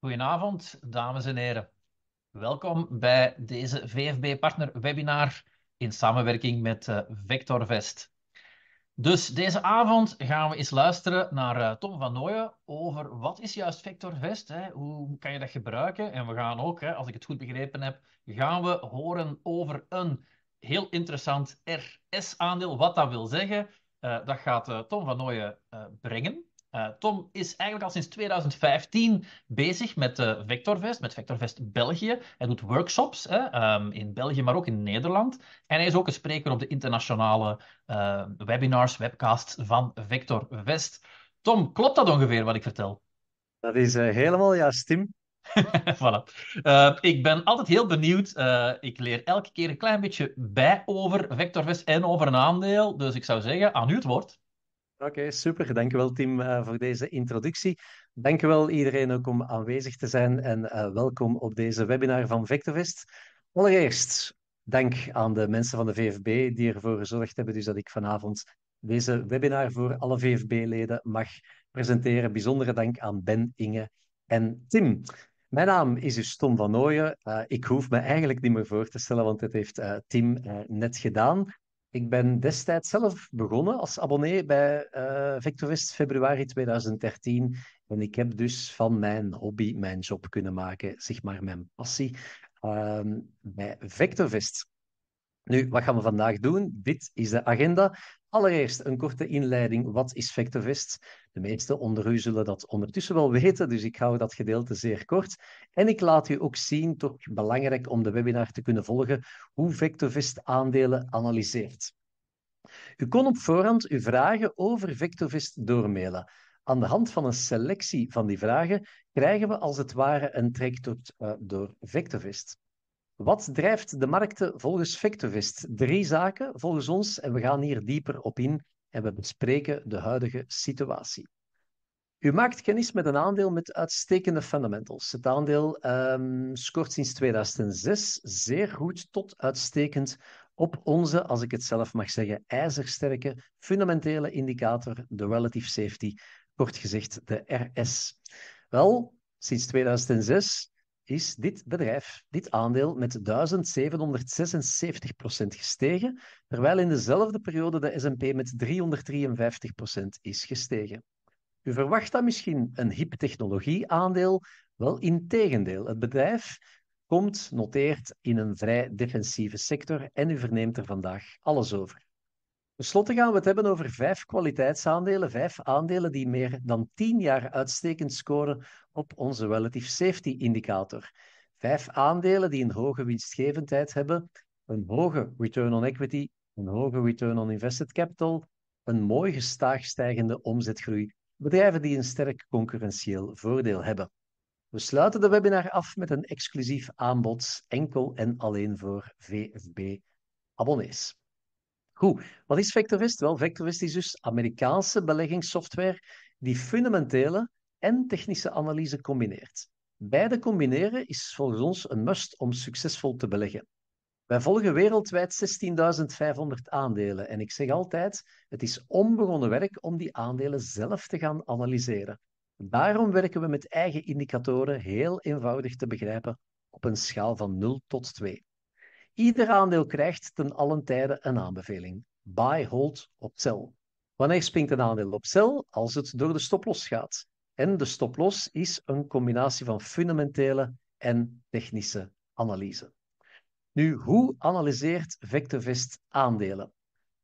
Goedenavond, dames en heren. Welkom bij deze VFB-partner webinar in samenwerking met eh, Vectorvest. Dus deze avond gaan we eens luisteren naar eh, Tom van Nooyen over wat is juist Vectorvest, hè? hoe kan je dat gebruiken? En we gaan ook, hè, als ik het goed begrepen heb, gaan we horen over een heel interessant RS-aandeel, wat dat wil zeggen. Eh, dat gaat Tom van Nooyen brengen. Eh, Tom is eigenlijk al sinds 2015 bezig met eh, Vectorvest, met Vectorvest België. Hij doet workshops hè, ehm, in België, maar ook in Nederland. En hij is ook een spreker op de internationale eh, webinars, webcasts van Vectorvest. Tom, klopt dat ongeveer wat ik vertel? Dat is helemaal juist, Tim. voilà. Ehm, ik ben altijd heel benieuwd. ik leer elke keer een klein beetje bij over Vectorvest en over een aandeel. Dus ik zou zeggen, aan u het woord. Oké, okay, super. Dankjewel, Tim, eh, voor deze introductie. Dankjewel iedereen ook om aanwezig te zijn en eh, welkom op deze webinar van Vectorvest. Allereerst dank aan de mensen van de VFB die ervoor gezorgd hebben dus dat ik vanavond deze webinar voor alle VFB-leden mag presenteren. Bijzondere dank aan Ben, Inge en Tim. Mijn naam is dus Tom van Nooyen. Eh, ik hoef me eigenlijk niet meer voor te stellen, want dat heeft Tim net gedaan. Ik ben destijds zelf begonnen als abonnee bij uh, februari 2013. En ik heb dus van mijn hobby mijn job kunnen maken, zeg maar mijn passie, ehm, bij Vectorvest. Nu, wat gaan we vandaag doen? Dit is de agenda. Allereerst een korte inleiding. Wat is Vectorvest? De meesten onder u zullen dat ondertussen wel weten, dus ik hou dat gedeelte zeer kort. En ik laat u ook zien, toch belangrijk om de webinar te kunnen volgen, hoe Vectorvest aandelen analyseert. U kon op voorhand uw vragen over Vectorvest doormailen. Aan de hand van een selectie van die vragen krijgen we als het ware een trek eh, door Vectorvest. Wat drijft de markten volgens Vectovist? Drie zaken volgens ons en we gaan hier dieper op in en we bespreken de huidige situatie. U maakt kennis met een aandeel met uitstekende fundamentals. Het aandeel um, scoort sinds 2006 zeer goed tot uitstekend op onze, als ik het zelf mag zeggen, ijzersterke fundamentele indicator, de Relative Safety, kort gezegd de RS. Wel, sinds 2006 is dit bedrijf, dit aandeel, met 1776 procent gestegen, terwijl in dezelfde periode de S&P met 353 is gestegen. U verwacht dan misschien een hip technologie-aandeel? Wel, in tegendeel. Het bedrijf komt, noteert, in een vrij defensieve sector en u verneemt er vandaag alles over. Ten slotte gaan we het hebben over vijf kwaliteitsaandelen, vijf aandelen die meer dan tien jaar uitstekend scoren op onze Relative Safety Indicator. Vijf aandelen die een hoge winstgevendheid hebben, een hoge return on equity, een hoge return on invested capital, een mooi gestaag stijgende omzetgroei, bedrijven die een sterk concurrentieel voordeel hebben. We sluiten de webinar af met een exclusief aanbod, enkel en alleen voor VFB-abonnees. Goed, wat is Vectorvest? Wel, Vectorvest is dus Amerikaanse beleggingssoftware die fundamentele en technische analyse combineert. Beide combineren is volgens ons een must om succesvol te beleggen. Wij volgen wereldwijd 16.500 aandelen en ik zeg altijd, het is onbegonnen werk om die aandelen zelf te gaan analyseren. Daarom werken we met eigen indicatoren heel eenvoudig te begrijpen op een schaal van 0 tot 2. Ieder aandeel krijgt ten allen tijde een aanbeveling. Buy, hold op sell. Wanneer springt een aandeel op sell? Als het door de stoploss gaat. En de stoploss is een combinatie van fundamentele en technische analyse. Nu, hoe analyseert Vectorvest aandelen?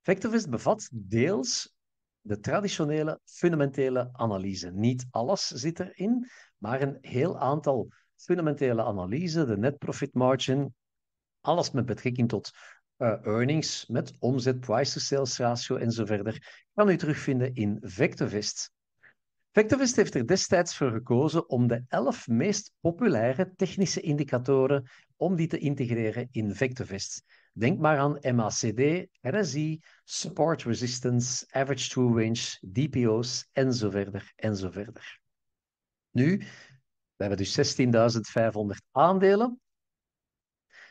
Vectorvest bevat deels de traditionele fundamentele analyse. Niet alles zit erin, maar een heel aantal fundamentele analyse, de net profit margin, alles met betrekking tot eh, earnings, met omzet, price-to-sales ratio en zo verder, kan u terugvinden in VectorVest. VectorVest heeft er destijds voor gekozen om de elf meest populaire technische indicatoren om die te integreren in VectorVest. Denk maar aan MACD, RSI, Support Resistance, Average True Range, DPO's en zo verder en zo verder. Nu, we dus 16.500 aandelen.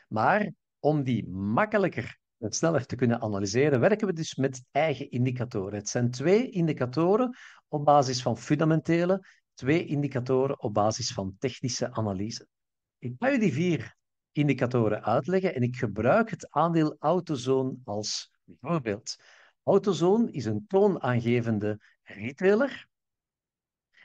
Maar om die makkelijker en sneller te kunnen analyseren, werken we dus met eigen indicatoren. Het zijn twee indicatoren op basis van fundamentele, twee indicatoren op basis van technische analyse. Ik ga je die vier indicatoren uitleggen en ik gebruik het aandeel AutoZone als voorbeeld. AutoZone is een toonaangevende retailer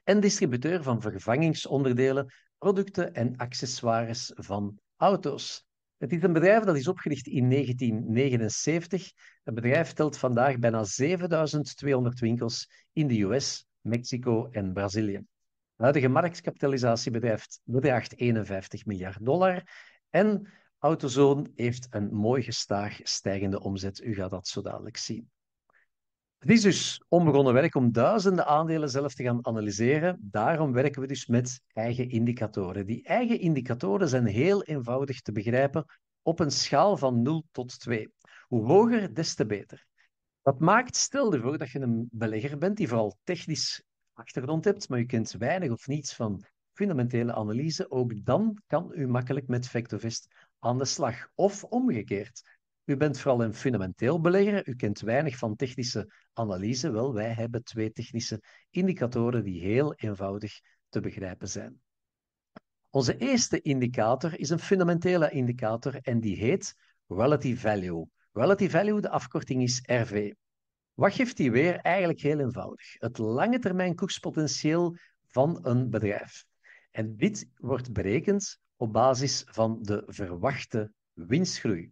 en distributeur van vervangingsonderdelen, producten en accessoires van auto's. Het is een bedrijf dat is opgericht in 1979. Het bedrijf telt vandaag bijna 7200 winkels in de US, Mexico en Brazilië. De huidige marktkapitalisatie bedraagt 51 miljard dollar. En AutoZone heeft een mooi gestaag stijgende omzet. U gaat dat zo dadelijk zien. Het is dus onbegonnen werk om duizenden aandelen zelf te gaan analyseren. Daarom werken we dus met eigen indicatoren. Die eigen indicatoren zijn heel eenvoudig te begrijpen op een schaal van 0 tot 2. Hoe hoger, des te beter. Dat maakt, stel ervoor dat je een belegger bent die vooral technisch achtergrond hebt, maar je kent weinig of niets van fundamentele analyse, ook dan kan u makkelijk met Vectovest aan de slag. Of omgekeerd, u bent vooral een fundamenteel belegger. U kent weinig van technische analyse. Wel, wij hebben twee technische indicatoren die heel eenvoudig te begrijpen zijn. Onze eerste indicator is een fundamentele indicator en die heet Relative Value. Relative Value, de afkorting is RV. Wat geeft die weer? Eigenlijk heel eenvoudig. Het lange termijn koekspotentieel van een bedrijf. En dit wordt berekend op basis van de verwachte winstgroei.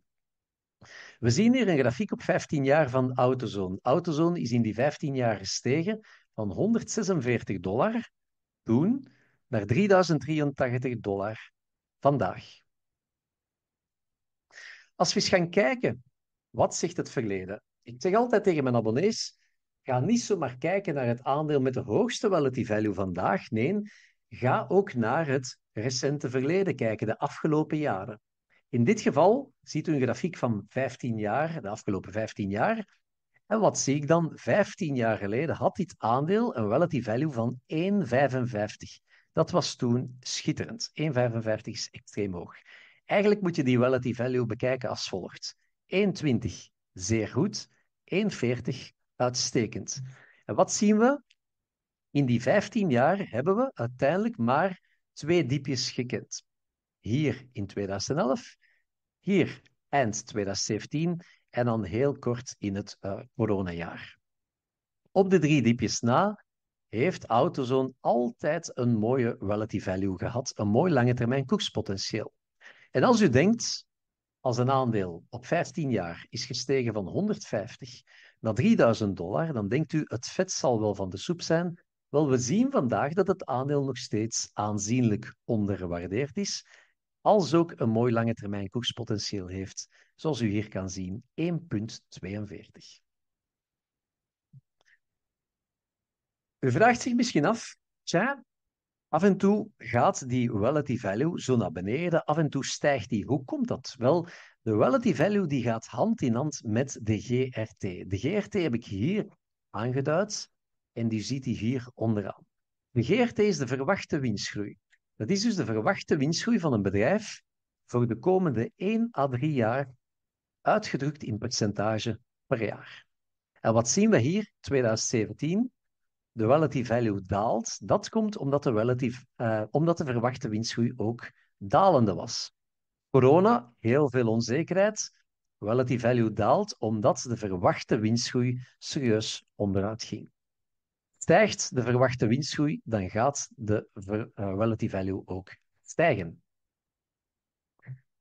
We zien hier een grafiek op 15 jaar van Autozone. Autozone is in die 15 jaar gestegen van 146 dollar toen naar 3083 dollar vandaag. Als we eens gaan kijken, wat zegt het verleden? Ik zeg altijd tegen mijn abonnees, ga niet zomaar kijken naar het aandeel met de hoogste relative value vandaag. Nee, ga ook naar het recente verleden kijken, de afgelopen jaren. In dit geval ziet u een grafiek van 15 jaar, de afgelopen 15 jaar. En wat zie ik dan? 15 jaar geleden had dit aandeel een relative value van 1,55. Dat was toen schitterend. 1,55 is extreem hoog. Eigenlijk moet je die relative value bekijken als volgt. 1,20, zeer goed. 1,40, uitstekend. En wat zien we? In die 15 jaar hebben we uiteindelijk maar twee diepjes gekend hier in 2011, hier eind 2017 en dan heel kort in het corona eh, coronajaar. Op de drie diepjes na heeft AutoZone altijd een mooie relative value gehad, een mooi lange termijn koekspotentieel. En als u denkt, als een aandeel op 15 jaar is gestegen van 150 naar 3000 dollar, dan denkt u, het vet zal wel van de soep zijn. Wel, we zien vandaag dat het aandeel nog steeds aanzienlijk ondergewaardeerd is als ook een mooi lange termijn koerspotentieel heeft, zoals u hier kan zien, 1,42. U vraagt zich misschien af, tja, af en toe gaat die relative value zo naar beneden, af en toe stijgt die. Hoe komt dat? Wel, de relative value die gaat hand in hand met de GRT. De GRT heb ik hier aangeduid en die ziet u hier onderaan. De GRT is de verwachte winstgroei. Dat is dus de verwachte winstgroei van een bedrijf voor de komende 1 à 3 jaar, uitgedrukt in percentage per jaar. En wat zien we hier, 2017? De relative value daalt. Dat komt omdat de, relative, eh, omdat de verwachte winstgroei ook dalende was. Corona, heel veel onzekerheid. Relative value daalt omdat de verwachte winstgroei serieus onderuit ging stijgt de verwachte winstgroei, dan gaat de eh, relative value ook stijgen.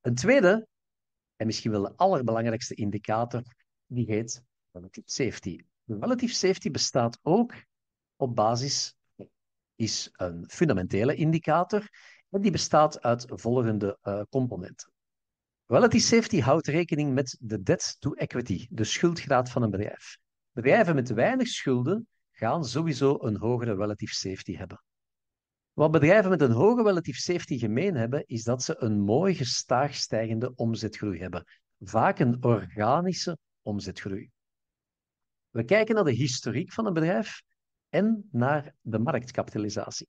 Een tweede, en misschien wel de allerbelangrijkste indicator, die heet relative safety. De relative safety bestaat ook op basis, is een fundamentele indicator, en die bestaat uit volgende eh, componenten. Relative safety houdt rekening met de debt to equity, de schuldgraad van een bedrijf. Bedrijven met weinig schulden gaan sowieso een hogere relative safety hebben. Wat bedrijven met een hoge relative safety gemeen hebben, is dat ze een mooi gestaag stijgende omzetgroei hebben. Vaak een organische omzetgroei. We kijken naar de historiek van een bedrijf en naar de marktkapitalisatie.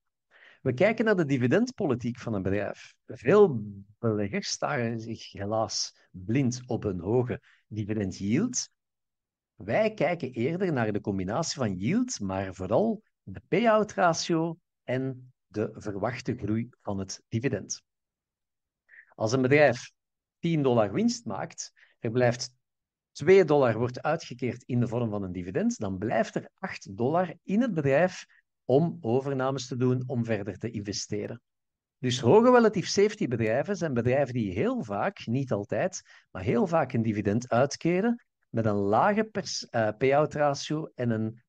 We kijken naar de dividendpolitiek van een bedrijf. Veel beleggers staren zich helaas blind op een hoge dividend yield, wij kijken eerder naar de combinatie van yield, maar vooral de payout ratio en de verwachte groei van het dividend. Als een bedrijf 10 dollar winst maakt, er blijft 2 dollar wordt uitgekeerd in de vorm van een dividend, dan blijft er 8 dollar in het bedrijf om overnames te doen, om verder te investeren. Dus hoge relative safety bedrijven zijn bedrijven die heel vaak, niet altijd, maar heel vaak een dividend uitkeren met een lage pers, eh, payout ratio en een,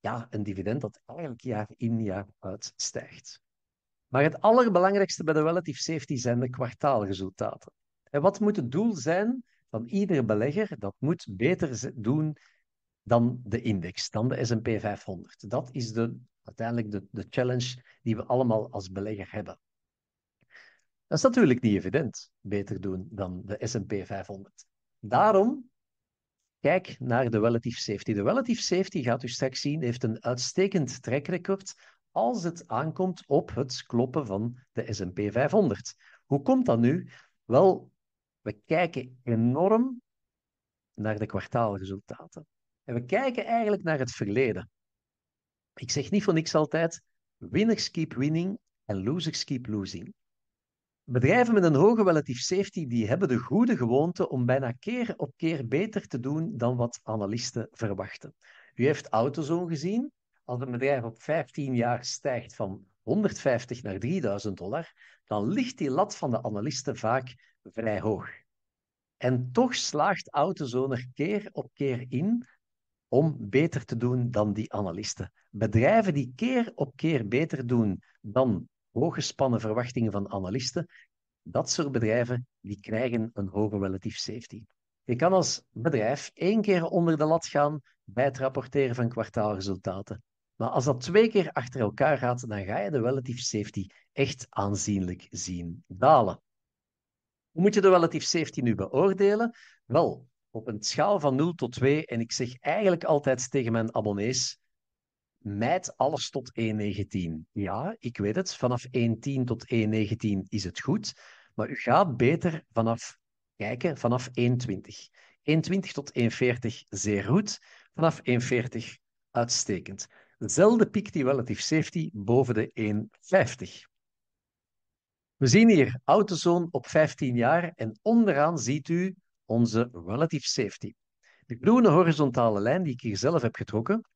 ja, een dividend dat eigenlijk jaar in jaar uit stijgt. Maar het allerbelangrijkste bij de relative safety zijn de kwartaalresultaten. En wat moet het doel zijn van iedere belegger? Dat moet beter doen dan de index, dan de S&P 500. Dat is de, uiteindelijk de, de challenge die we allemaal als belegger hebben. Dat is natuurlijk niet evident, beter doen dan de S&P 500. Daarom Kijk naar de relative safety. De relative safety, gaat u straks zien, heeft een uitstekend trackrecord als het aankomt op het kloppen van de S&P 500. Hoe komt dat nu? Wel, we kijken enorm naar de kwartaalresultaten. En we kijken eigenlijk naar het verleden. Ik zeg niet voor niks altijd, winners keep winning en losers keep losing. Bedrijven met een hoge relative safety die hebben de goede gewoonte om bijna keer op keer beter te doen dan wat analisten verwachten. U heeft AutoZone gezien. Als een bedrijf op 15 jaar stijgt van 150 naar 3000 dollar, dan ligt die lat van de analisten vaak vrij hoog. En toch slaagt AutoZone er keer op keer in om beter te doen dan die analisten. Bedrijven die keer op keer beter doen dan hooggespannen verwachtingen van analisten, dat soort bedrijven die krijgen een hoge relative safety. Je kan als bedrijf één keer onder de lat gaan bij het rapporteren van kwartaalresultaten. Maar als dat twee keer achter elkaar gaat, dan ga je de relative safety echt aanzienlijk zien dalen. Hoe moet je de relative safety nu beoordelen? Wel, op een schaal van 0 tot 2, en ik zeg eigenlijk altijd tegen mijn abonnees, mijt alles tot 1.19. Ja, ik weet het, vanaf 1.10 tot 1.19 is het goed, maar u gaat beter vanaf, kijken, vanaf 1.20. 1.20 tot 1.40 zeer goed, vanaf 1.40 uitstekend. Zelden piekt die relative safety boven de 1.50. We zien hier autozoon op 15 jaar en onderaan ziet u onze relative safety. De groene horizontale lijn die ik hier zelf heb getrokken,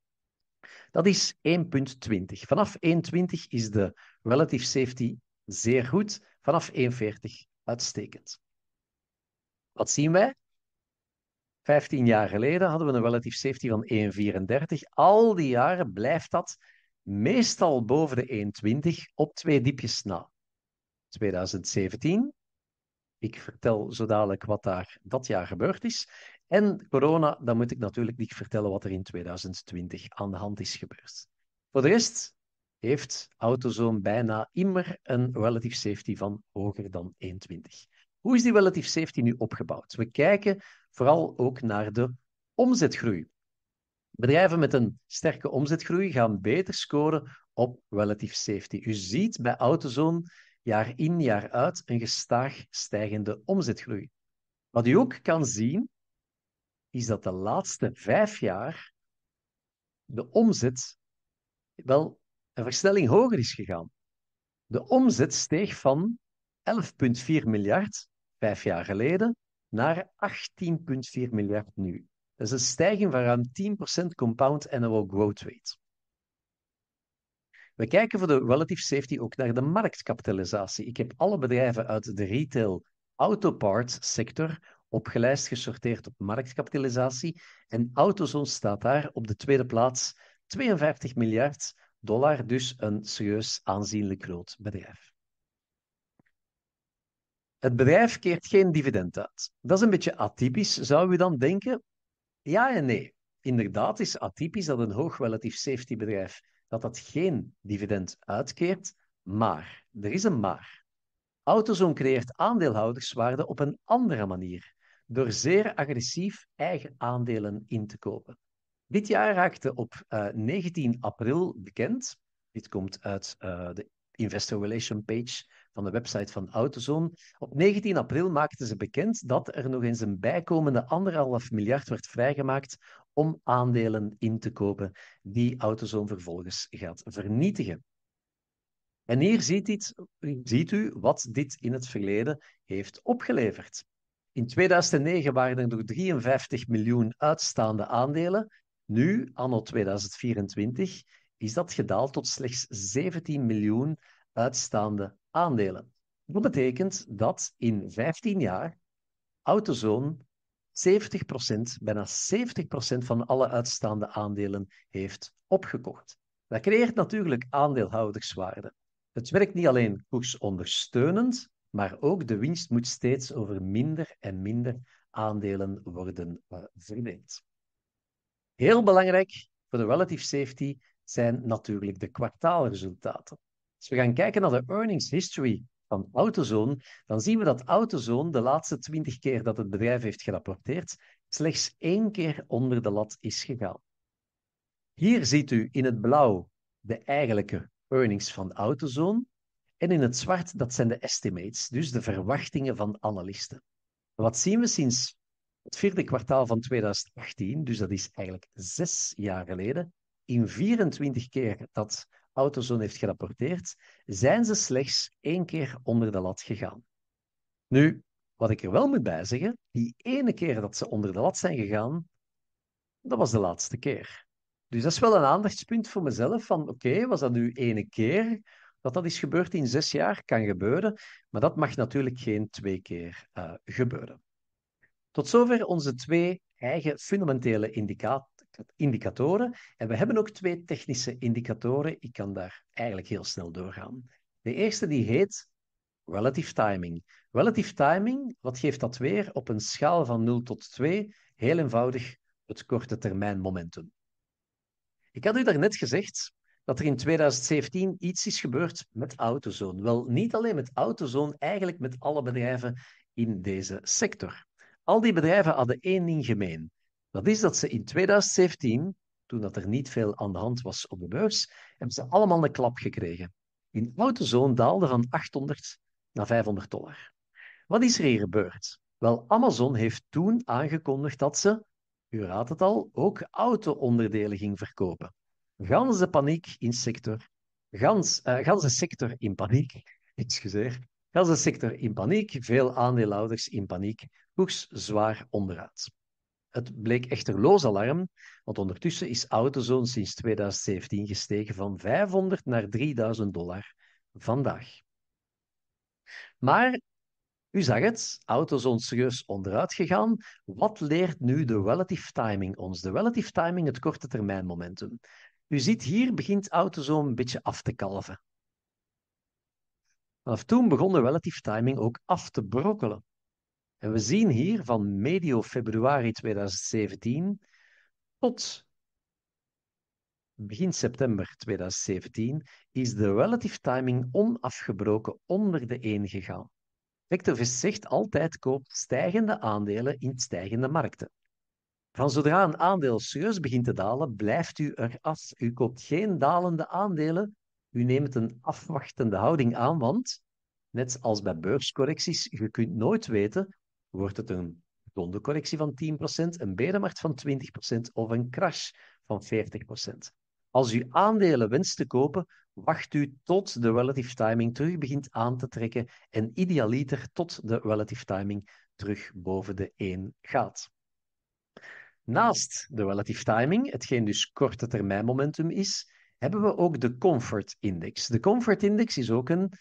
dat is 1.20. Vanaf 1.20 is de relative safety zeer goed. Vanaf 1.40 uitstekend. Wat zien wij? 15 jaar geleden hadden we een relative safety van 1,34. Al die jaren blijft dat meestal boven de 1,20 op twee diepjes na. 2017. Ik vertel zo dadelijk wat daar dat jaar gebeurd is. En corona, dan moet ik natuurlijk niet vertellen wat er in 2020 aan de hand is gebeurd. Voor de rest heeft AutoZone bijna immer een relative safety van hoger dan 21. Hoe is die relative safety nu opgebouwd? We kijken vooral ook naar de omzetgroei. Bedrijven met een sterke omzetgroei gaan beter scoren op relative safety. U ziet bij AutoZone jaar in jaar uit een gestaag stijgende omzetgroei. Wat u ook kan zien, is dat de laatste vijf jaar de omzet wel een versnelling hoger is gegaan. De omzet steeg van 11,4 miljard vijf jaar geleden naar 18,4 miljard nu. Dat is een stijging van ruim 10% compound annual growth rate. We kijken voor de relative safety ook naar de marktkapitalisatie. Ik heb alle bedrijven uit de retail parts sector opgelijst, gesorteerd op marktkapitalisatie. En AutoZone staat daar op de tweede plaats, 52 miljard dollar, dus een serieus aanzienlijk groot bedrijf. Het bedrijf keert geen dividend uit. Dat is een beetje atypisch, zou u dan denken? Ja en nee. Inderdaad is atypisch dat een hoog relatief safety bedrijf dat dat geen dividend uitkeert, maar er is een maar. AutoZone creëert aandeelhouderswaarde op een andere manier door zeer agressief eigen aandelen in te kopen. Dit jaar raakte op 19 eh, april bekend, dit komt uit eh, de investor relation page van de website van AutoZone, op 19 april maakten ze bekend dat er nog eens een bijkomende anderhalf miljard werd vrijgemaakt om aandelen in te kopen die AutoZone vervolgens gaat vernietigen. En hier ziet, ziet u wat dit in het verleden heeft opgeleverd. In 2009 waren er nog 53 miljoen uitstaande aandelen. Nu, anno 2024, is dat gedaald tot slechts 17 miljoen uitstaande aandelen. Dat betekent dat in 15 jaar Autozone 70%, bijna 70% van alle uitstaande aandelen heeft opgekocht. Dat creëert natuurlijk aandeelhouderswaarde. Het werkt niet alleen koersondersteunend, maar ook de winst moet steeds over minder en minder aandelen worden verdeeld. Heel belangrijk voor de relative safety zijn natuurlijk de kwartaalresultaten. Als we gaan kijken naar de earnings history van AutoZone, dan zien we dat AutoZone de laatste twintig keer dat het bedrijf heeft gerapporteerd, slechts één keer onder de lat is gegaan. Hier ziet u in het blauw de eigenlijke earnings van AutoZone. En in het zwart, dat zijn de estimates, dus de verwachtingen van analisten. Wat zien we sinds het vierde kwartaal van 2018, dus dat is eigenlijk zes jaar geleden, in 24 keer dat AutoZone heeft gerapporteerd, zijn ze slechts één keer onder de lat gegaan. Nu, wat ik er wel moet bij zeggen, die ene keer dat ze onder de lat zijn gegaan, dat was de laatste keer. Dus dat is wel een aandachtspunt voor mezelf van oké, was dat nu ene keer dat dat is gebeurd in zes jaar kan gebeuren, maar dat mag natuurlijk geen twee keer eh, gebeuren. Tot zover onze twee eigen fundamentele indicatoren. En we hebben ook twee technische indicatoren. Ik kan daar eigenlijk heel snel doorgaan. De eerste die heet relative timing. Relative timing, wat geeft dat weer? Op een schaal van 0 tot 2, heel eenvoudig het korte termijn momentum. Ik had u daarnet gezegd dat er in 2017 iets is gebeurd met AutoZone. Wel, niet alleen met AutoZone, eigenlijk met alle bedrijven in deze sector. Al die bedrijven hadden één ding gemeen. Dat is dat ze in 2017, toen dat er niet veel aan de hand was op de beurs, hebben ze allemaal een klap gekregen. In AutoZone daalde van 800 naar 500 dollar. Wat is er hier gebeurd? Wel, Amazon heeft toen aangekondigd dat ze, u raadt het al, ook auto-onderdelen ging verkopen ganse paniek in sector. Gans, uh, ganse sector in paniek. Excuseer. Ganse sector in paniek. Veel aandeelhouders in paniek. Koers zwaar onderuit. Het bleek echter loos alarm, want ondertussen is AutoZone sinds 2017 gestegen van 500 naar 3000 dollar vandaag. Maar u zag het, AutoZone serieus onderuit gegaan. Wat leert nu de relative timing ons? De relative timing, het korte termijn momentum. U ziet, hier begint zo een beetje af te kalven. Vanaf toen begon de relative timing ook af te brokkelen. En we zien hier van medio februari 2017 tot begin september 2017 is de relative timing onafgebroken onder de 1 gegaan. Vectorvis zegt altijd koop stijgende aandelen in stijgende markten. Van zodra een aandeel serieus begint te dalen, blijft u er af. U koopt geen dalende aandelen. U neemt een afwachtende houding aan, want net als bij beurscorrecties, je kunt nooit weten, wordt het een gezonde correctie van 10%, een bedemarkt van 20% of een crash van 40%. Als u aandelen wenst te kopen, wacht u tot de relative timing terug begint aan te trekken en idealiter tot de relative timing terug boven de 1 gaat. Naast de relative timing, hetgeen dus korte termijn momentum is, hebben we ook de comfort index. De comfort index is ook een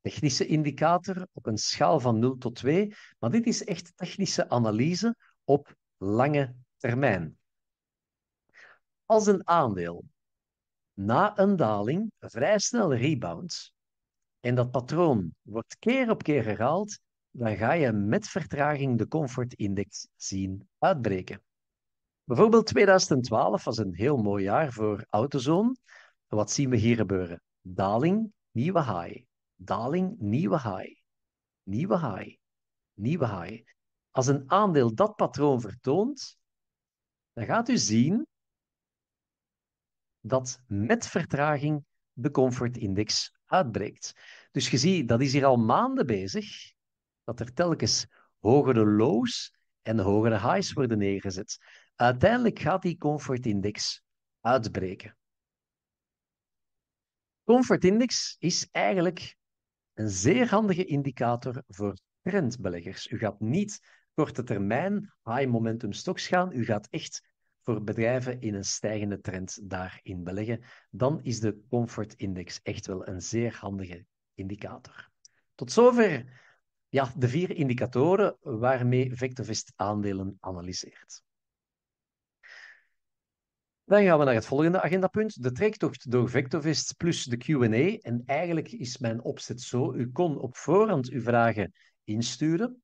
technische indicator op een schaal van 0 tot 2, maar dit is echt technische analyse op lange termijn. Als een aandeel na een daling vrij snel rebounds en dat patroon wordt keer op keer herhaald, dan ga je met vertraging de comfort index zien uitbreken. Bijvoorbeeld 2012 was een heel mooi jaar voor AutoZone. wat zien we hier gebeuren? Daling, nieuwe high. Daling, nieuwe high. Nieuwe high. Nieuwe high. Als een aandeel dat patroon vertoont, dan gaat u zien dat met vertraging de comfortindex uitbreekt. Dus je ziet, dat is hier al maanden bezig, dat er telkens hogere lows en hogere highs worden neergezet. Uiteindelijk gaat die Index uitbreken. Comfort Index is eigenlijk een zeer handige indicator voor trendbeleggers. U gaat niet korte termijn high momentum stocks gaan, u gaat echt voor bedrijven in een stijgende trend daarin beleggen. Dan is de Comfort Index echt wel een zeer handige indicator. Tot zover ja, de vier indicatoren waarmee Vectorvest aandelen analyseert. Dan gaan we naar het volgende agendapunt. De trektocht door Vectorvest plus de Q&A. En eigenlijk is mijn opzet zo. U kon op voorhand uw vragen insturen.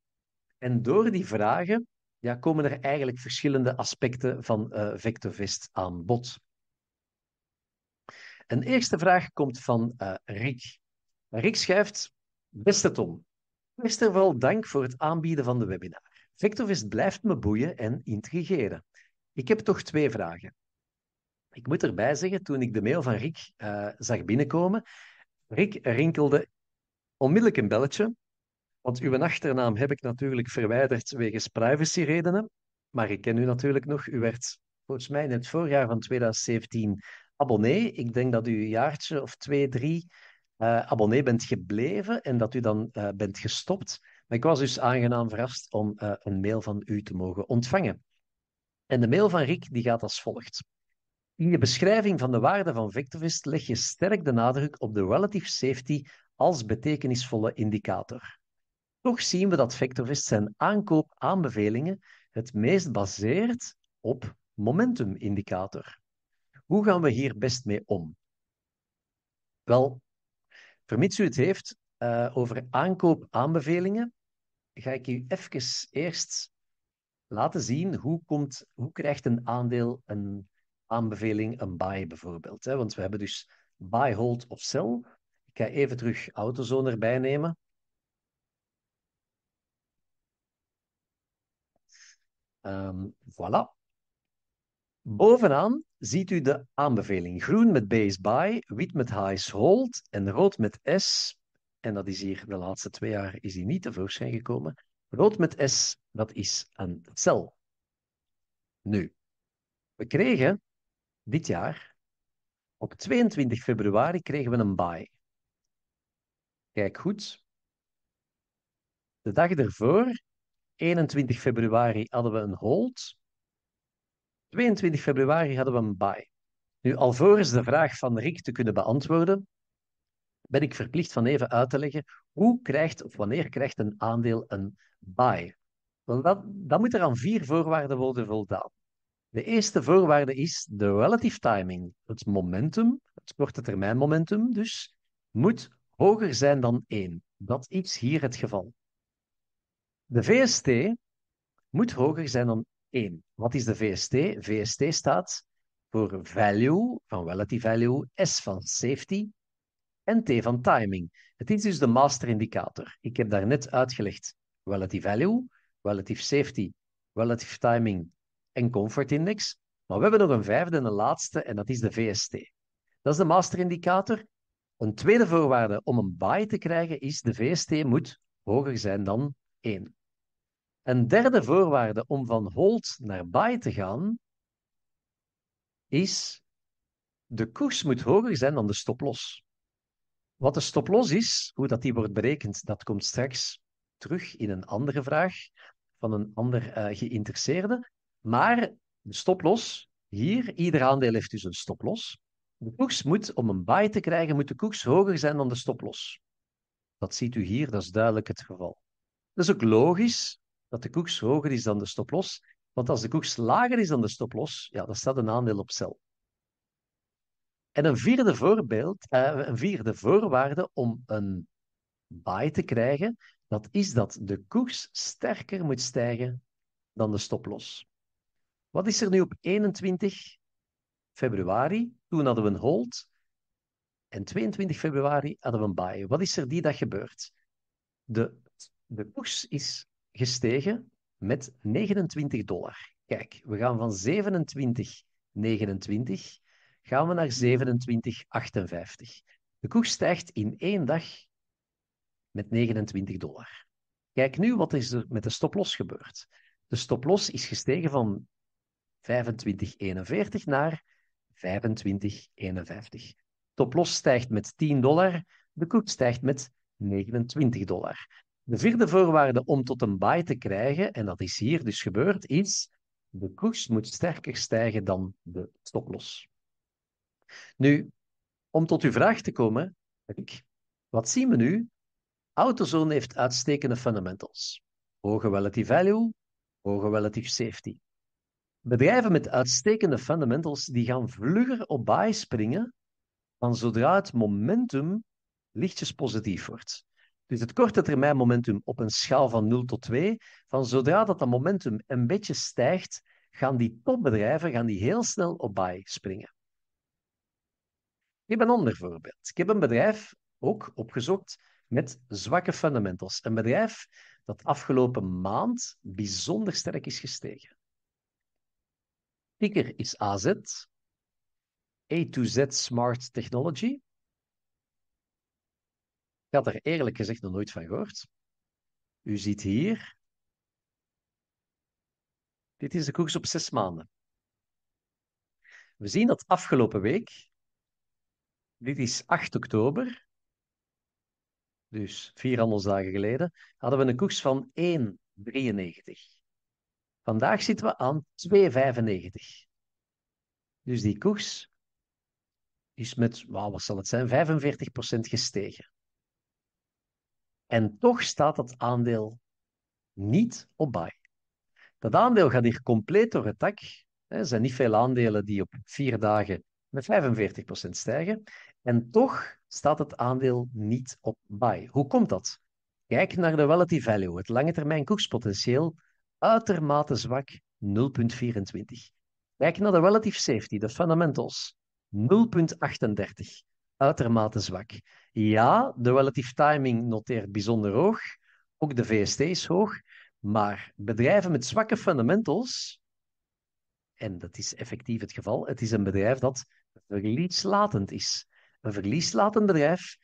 En door die vragen ja, komen er eigenlijk verschillende aspecten van uh, Vectorvest aan bod. Een eerste vraag komt van uh, Rick. Rick schrijft, beste Tom, eerst wel dank voor het aanbieden van de webinar. Vectorvest blijft me boeien en intrigeren. Ik heb toch twee vragen. Ik moet erbij zeggen, toen ik de mail van Rick eh, zag binnenkomen, Rick rinkelde onmiddellijk een belletje, want uw achternaam heb ik natuurlijk verwijderd wegens privacyredenen, maar ik ken u natuurlijk nog. U werd volgens mij in het voorjaar van 2017 abonnee. Ik denk dat u een jaartje of twee, drie eh, abonnee bent gebleven en dat u dan eh, bent gestopt. Maar ik was dus aangenaam verrast om een mail van u te mogen ontvangen. En de mail van Rick die gaat als volgt. In je beschrijving van de waarde van Vectorvist leg je sterk de nadruk op de relative safety als betekenisvolle indicator. Toch zien we dat Vectorvist zijn aankoopaanbevelingen het meest baseert op momentum-indicator. Hoe gaan we hier best mee om? Wel, vermits u het heeft eh, over aankoopaanbevelingen, ga ik u even eerst laten zien hoe, komt, hoe krijgt een aandeel een aanbeveling een buy bijvoorbeeld. Hè? Want we hebben dus buy, hold of sell. Ik ga even terug AutoZone erbij nemen. Ehm, voilà. Bovenaan ziet u de aanbeveling. Groen met base buy, wit met highs hold en rood met S. En dat is hier de laatste twee jaar is die niet tevoorschijn gekomen. Rood met S, dat is een cel. Nu, we kregen dit jaar, op 22 februari, kregen we een buy. Kijk goed. De dag ervoor, 21 februari, hadden we een hold. 22 februari hadden we een buy. Nu, alvorens de vraag van Rick te kunnen beantwoorden, ben ik verplicht van even uit te leggen hoe krijgt of wanneer krijgt een aandeel een buy. Wel, dan moeten moet er aan vier voorwaarden worden voldaan. De eerste voorwaarde is de relative timing. Het momentum, het korte termijn momentum dus, moet hoger zijn dan 1. Dat is hier het geval. De VST moet hoger zijn dan 1. Wat is de VST? VST staat voor value, van relative value, S van safety en T van timing. Het is dus de master indicator. Ik heb daarnet uitgelegd relative value, relative safety, relative timing en Comfort Index. Maar we hebben nog een vijfde en een laatste, en dat is de VST. Dat is de masterindicator. Een tweede voorwaarde om een buy te krijgen is de VST moet hoger zijn dan 1. Een derde voorwaarde om van hold naar buy te gaan is de koers moet hoger zijn dan de stoploss. Wat de stoploss is, hoe dat die wordt berekend, dat komt straks terug in een andere vraag van een ander eh, geïnteresseerde. Maar de stoploss, hier, ieder aandeel heeft dus een stoploss. De koers moet, om een buy te krijgen, moet de koers hoger zijn dan de stoploss. Dat ziet u hier, dat is duidelijk het geval. Het is ook logisch dat de koers hoger is dan de stoploss, want als de koers lager is dan de stoploss, ja, dan staat een aandeel op cel. En een vierde, voorbeeld, eh, een vierde voorwaarde om een buy te krijgen, dat is dat de koers sterker moet stijgen dan de stoploss. Wat is er nu op 21 februari? Toen hadden we een hold. En 22 februari hadden we een buy. Wat is er die dag gebeurd? De, de koers is gestegen met 29 dollar. Kijk, we gaan van 27,29 gaan we naar 27,58. De koers stijgt in één dag met 29 dollar. Kijk nu wat is er met de stoploss gebeurd. De stoploss is gestegen van 25,41 naar 25,51. Toplos stijgt met 10 dollar, de koek stijgt met 29 dollar. De vierde voorwaarde om tot een buy te krijgen, en dat is hier dus gebeurd, is de koers moet sterker stijgen dan de stoplos. Nu, om tot uw vraag te komen, wat zien we nu? AutoZone heeft uitstekende fundamentals. Hoge relative value, hoge relative safety. Bedrijven met uitstekende fundamentals die gaan vlugger op buy springen van zodra het momentum lichtjes positief wordt. Dus het korte termijn momentum op een schaal van 0 tot 2, van zodra dat, dat momentum een beetje stijgt, gaan die topbedrijven gaan die heel snel op buy springen. Ik heb een ander voorbeeld. Ik heb een bedrijf ook opgezocht met zwakke fundamentals. Een bedrijf dat afgelopen maand bijzonder sterk is gestegen. Ticker is AZ. A2Z Smart Technology. Ik had er eerlijk gezegd nog nooit van gehoord. U ziet hier. Dit is de koers op zes maanden. We zien dat afgelopen week, dit is 8 oktober, dus vier handelsdagen geleden, hadden we een koers van 1,93. Vandaag zitten we aan 2,95. Dus die koers is met, wow, wat zal het zijn, 45% gestegen. En toch staat dat aandeel niet op buy. Dat aandeel gaat hier compleet door het dak. Er zijn niet veel aandelen die op vier dagen met 45% stijgen. En toch staat het aandeel niet op buy. Hoe komt dat? Kijk naar de relative value, het lange termijn koerspotentieel uitermate zwak, 0,24. Kijk naar de relative safety, de fundamentals, 0,38. Uitermate zwak. Ja, de relative timing noteert bijzonder hoog, ook de VST is hoog, maar bedrijven met zwakke fundamentals, en dat is effectief het geval, het is een bedrijf dat verlieslatend is. Een verlieslatend bedrijf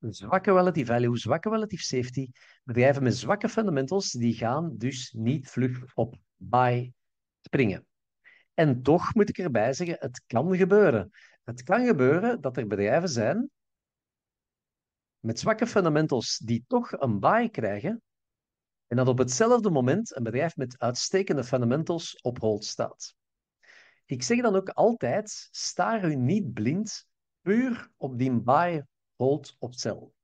zwakke relative value, zwakke relative safety. Bedrijven met zwakke fundamentals, die gaan dus niet vlug op buy springen. En toch moet ik erbij zeggen, het kan gebeuren. Het kan gebeuren dat er bedrijven zijn met zwakke fundamentals die toch een buy krijgen, en dat op hetzelfde moment een bedrijf met uitstekende fundamentals op hold staat. Ik zeg dan ook altijd, staar u niet blind puur op die buy hold op cel.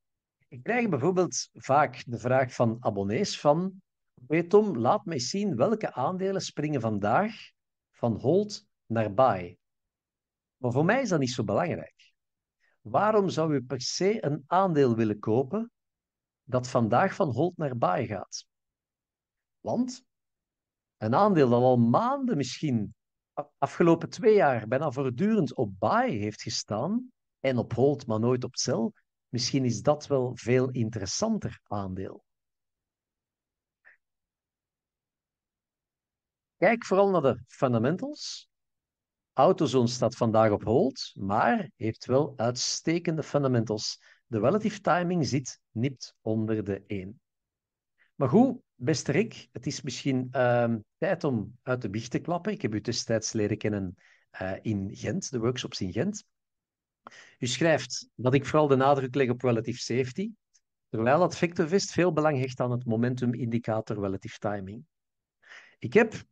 Ik krijg bijvoorbeeld vaak de vraag van abonnees van Weet Tom, laat mij zien welke aandelen springen vandaag van hold naar buy. Maar voor mij is dat niet zo belangrijk. Waarom zou u per se een aandeel willen kopen dat vandaag van hold naar buy gaat? Want een aandeel dat al maanden misschien afgelopen twee jaar bijna voortdurend op buy heeft gestaan, en op hold, maar nooit op cel. Misschien is dat wel veel interessanter aandeel. Kijk vooral naar de fundamentals. AutoZone staat vandaag op hold, maar heeft wel uitstekende fundamentals. De relative timing zit nipt onder de 1. Maar goed, beste Rick, het is misschien ehm, tijd om uit de biecht te klappen. Ik heb u tussentijds leren kennen eh, in Gent, de workshops in Gent. U schrijft dat ik vooral de nadruk leg op relative safety, terwijl dat Vectorist veel belang hecht aan het momentum-indicator relative timing. Ik heb een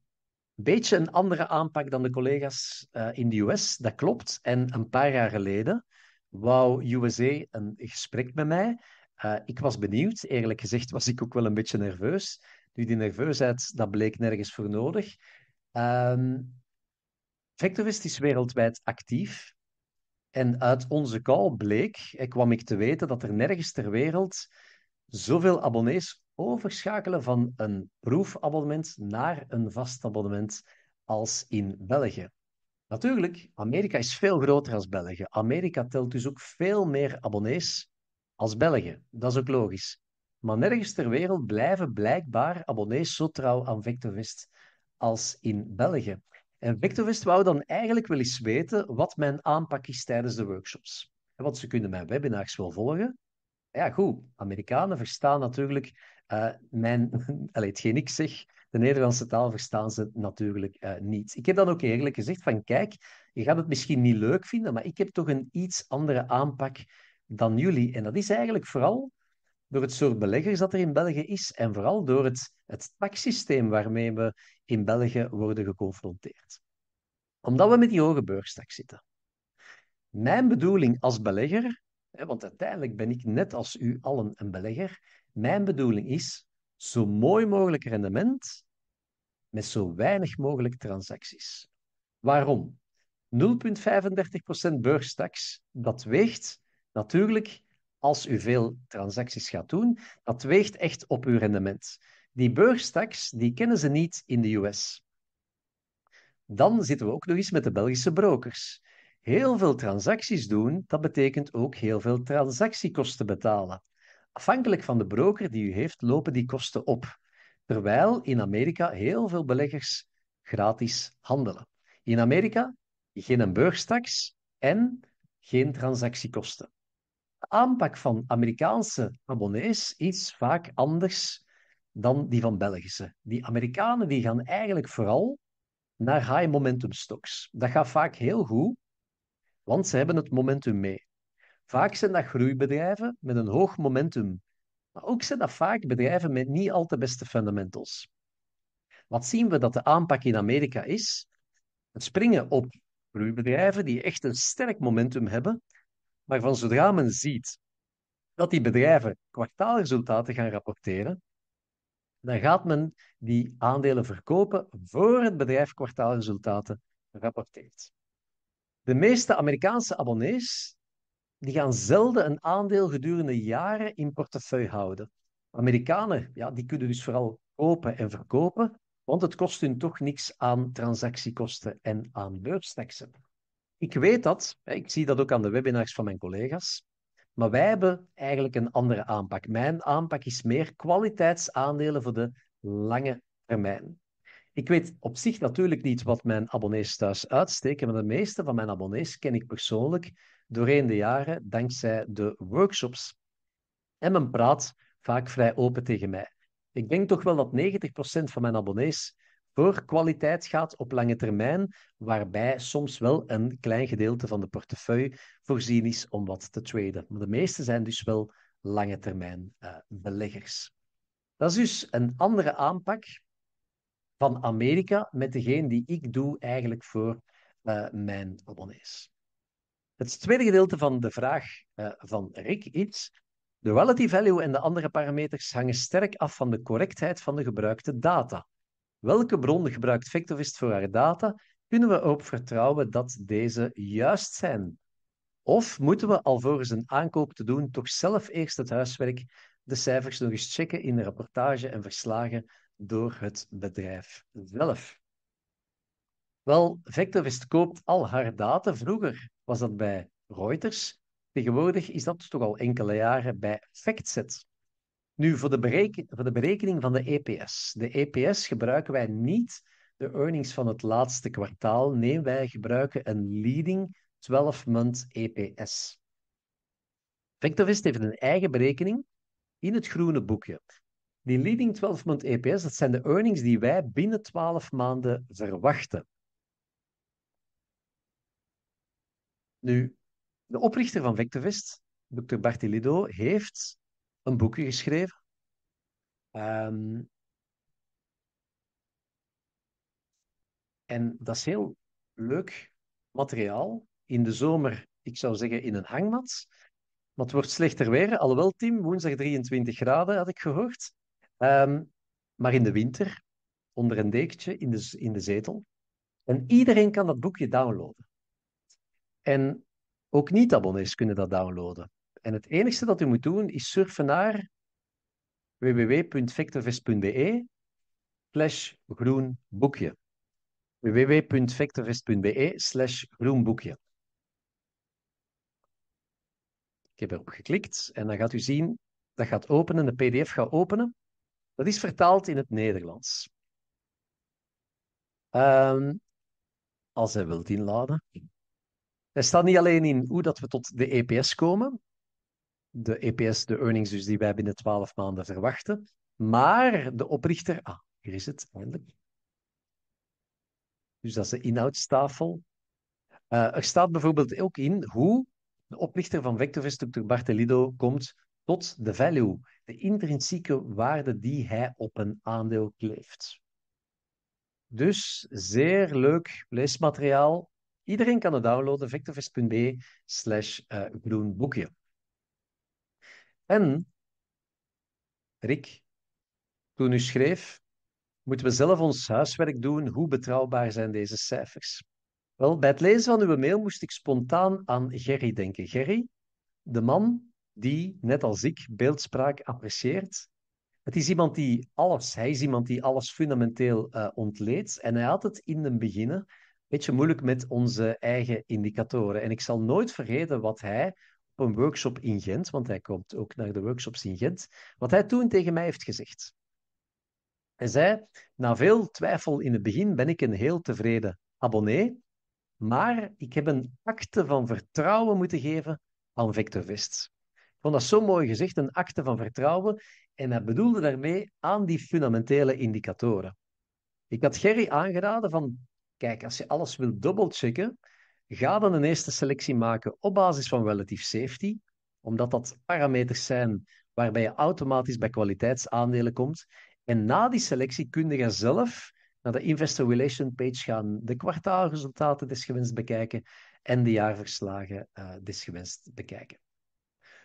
beetje een andere aanpak dan de collega's eh, in de US, dat klopt. En een paar jaar geleden wou USA een gesprek met mij. Eh, ik was benieuwd, eerlijk gezegd was ik ook wel een beetje nerveus. Nu, die nerveusheid, dat bleek nergens voor nodig. Um, ehm, Vectorist is wereldwijd actief. En uit onze call bleek, eh, kwam ik te weten dat er nergens ter wereld zoveel abonnees overschakelen van een proefabonnement naar een vast abonnement als in België. Natuurlijk, Amerika is veel groter als België. Amerika telt dus ook veel meer abonnees als België. Dat is ook logisch. Maar nergens ter wereld blijven blijkbaar abonnees zo trouw aan VectorVest als in België. En Vectorist wou dan eigenlijk wel eens weten wat mijn aanpak is tijdens de workshops. Want ze kunnen mijn webinars wel volgen. Ja, goed, Amerikanen verstaan natuurlijk uh, mijn, allez, hetgeen ik zeg, de Nederlandse taal verstaan ze natuurlijk eh, niet. Ik heb dan ook eerlijk gezegd van, kijk, je gaat het misschien niet leuk vinden, maar ik heb toch een iets andere aanpak dan jullie. En dat is eigenlijk vooral door het soort beleggers dat er in België is en vooral door het, het taxsysteem waarmee we in België worden geconfronteerd. Omdat we met die hoge beurstax zitten. Mijn bedoeling als belegger, want uiteindelijk ben ik net als u allen een belegger, mijn bedoeling is zo mooi mogelijk rendement met zo weinig mogelijk transacties. Waarom? 0,35% beurstax, dat weegt natuurlijk als u veel transacties gaat doen, dat weegt echt op uw rendement. Die beurstax, die kennen ze niet in de US. Dan zitten we ook nog eens met de Belgische brokers. Heel veel transacties doen, dat betekent ook heel veel transactiekosten betalen. Afhankelijk van de broker die u heeft, lopen die kosten op. Terwijl in Amerika heel veel beleggers gratis handelen. In Amerika geen beurstax en geen transactiekosten de aanpak van Amerikaanse abonnees is vaak anders dan die van Belgische. Die Amerikanen die gaan eigenlijk vooral naar high momentum stocks. Dat gaat vaak heel goed, want ze hebben het momentum mee. Vaak zijn dat groeibedrijven met een hoog momentum. Maar ook zijn dat vaak bedrijven met niet al te beste fundamentals. Wat zien we dat de aanpak in Amerika is? Het springen op groeibedrijven die echt een sterk momentum hebben maar van zodra men ziet dat die bedrijven kwartaalresultaten gaan rapporteren, dan gaat men die aandelen verkopen voor het bedrijf kwartaalresultaten rapporteert. De meeste Amerikaanse abonnees die gaan zelden een aandeel gedurende jaren in portefeuille houden. Amerikanen ja, die kunnen dus vooral kopen en verkopen, want het kost hun toch niks aan transactiekosten en aan beurstaxen. Ik weet dat, ik zie dat ook aan de webinars van mijn collega's, maar wij hebben eigenlijk een andere aanpak. Mijn aanpak is meer kwaliteitsaandelen voor de lange termijn. Ik weet op zich natuurlijk niet wat mijn abonnees thuis uitsteken, maar de meeste van mijn abonnees ken ik persoonlijk doorheen de jaren dankzij de workshops. En men praat vaak vrij open tegen mij. Ik denk toch wel dat 90% van mijn abonnees voor kwaliteit gaat op lange termijn, waarbij soms wel een klein gedeelte van de portefeuille voorzien is om wat te traden. Maar de meeste zijn dus wel lange termijn eh, beleggers. Dat is dus een andere aanpak van Amerika met degene die ik doe eigenlijk voor eh, mijn abonnees. Het tweede gedeelte van de vraag eh, van Rick is: de relative value en de andere parameters hangen sterk af van de correctheid van de gebruikte data. Welke bron gebruikt Vectorist voor haar data? Kunnen we ook vertrouwen dat deze juist zijn? Of moeten we alvorens een aankoop te doen toch zelf eerst het huiswerk, de cijfers nog eens checken in de rapportage en verslagen door het bedrijf zelf? Wel, Vectorist koopt al haar data. Vroeger was dat bij Reuters. Tegenwoordig is dat toch al enkele jaren bij FactSet. Nu, voor de, berekening van de EPS. De EPS gebruiken wij niet de earnings van het laatste kwartaal. Nee, wij gebruiken een leading 12-month EPS. Vectorvest heeft een eigen berekening in het groene boekje. Die leading 12-month EPS, dat zijn de earnings die wij binnen 12 maanden verwachten. Nu, de oprichter van Vectorvest, Dr. Bartilido, heeft een boekje geschreven. Ehm, en dat is heel leuk materiaal. In de zomer, ik zou zeggen, in een hangmat. Maar het wordt slechter weer. Alhoewel, Tim, woensdag 23 graden had ik gehoord. Ehm, maar in de winter, onder een dekentje, in de, in de zetel. En iedereen kan dat boekje downloaden. En ook niet-abonnees kunnen dat downloaden. En het enige dat u moet doen is surfen naar www.vectorvest.be slash groen boekje. slash groen boekje. Ik heb erop geklikt en dan gaat u zien, dat gaat openen, de pdf gaat openen. Dat is vertaald in het Nederlands. Ehm, als hij wilt inladen. Hij staat niet alleen in hoe dat we tot de EPS komen, de EPS, de earnings dus die wij binnen 12 maanden verwachten. Maar de oprichter, ah, hier is het, eindelijk. Dus dat is de inhoudstafel. Eh, er staat bijvoorbeeld ook in hoe de oprichter van Vectorvestructuur Bartelido, komt tot de value, de intrinsieke waarde die hij op een aandeel kleeft. Dus zeer leuk leesmateriaal. Iedereen kan het downloaden, vectorvest.be slash eh, groenboekje. En Rick, toen u schreef, moeten we zelf ons huiswerk doen, hoe betrouwbaar zijn deze cijfers? Wel, bij het lezen van uw mail moest ik spontaan aan Gerry denken. Gerry, de man die, net als ik, beeldspraak apprecieert. Het is iemand die alles, hij is iemand die alles fundamenteel uh, ontleedt. En hij had het in het begin een beetje moeilijk met onze eigen indicatoren. En ik zal nooit vergeten wat hij een workshop in Gent, want hij komt ook naar de workshops in Gent, wat hij toen tegen mij heeft gezegd. Hij zei, na veel twijfel in het begin ben ik een heel tevreden abonnee, maar ik heb een acte van vertrouwen moeten geven aan VectorVest. Ik vond dat zo mooi gezegd, een acte van vertrouwen. En hij bedoelde daarmee aan die fundamentele indicatoren. Ik had Gerry aangeraden van, kijk, als je alles wil dubbelchecken, Ga dan een eerste selectie maken op basis van relative safety, omdat dat parameters zijn waarbij je automatisch bij kwaliteitsaandelen komt. En na die selectie kun je zelf naar de investor relation page gaan, de kwartaalresultaten desgewenst bekijken en de jaarverslagen eh, desgewenst bekijken.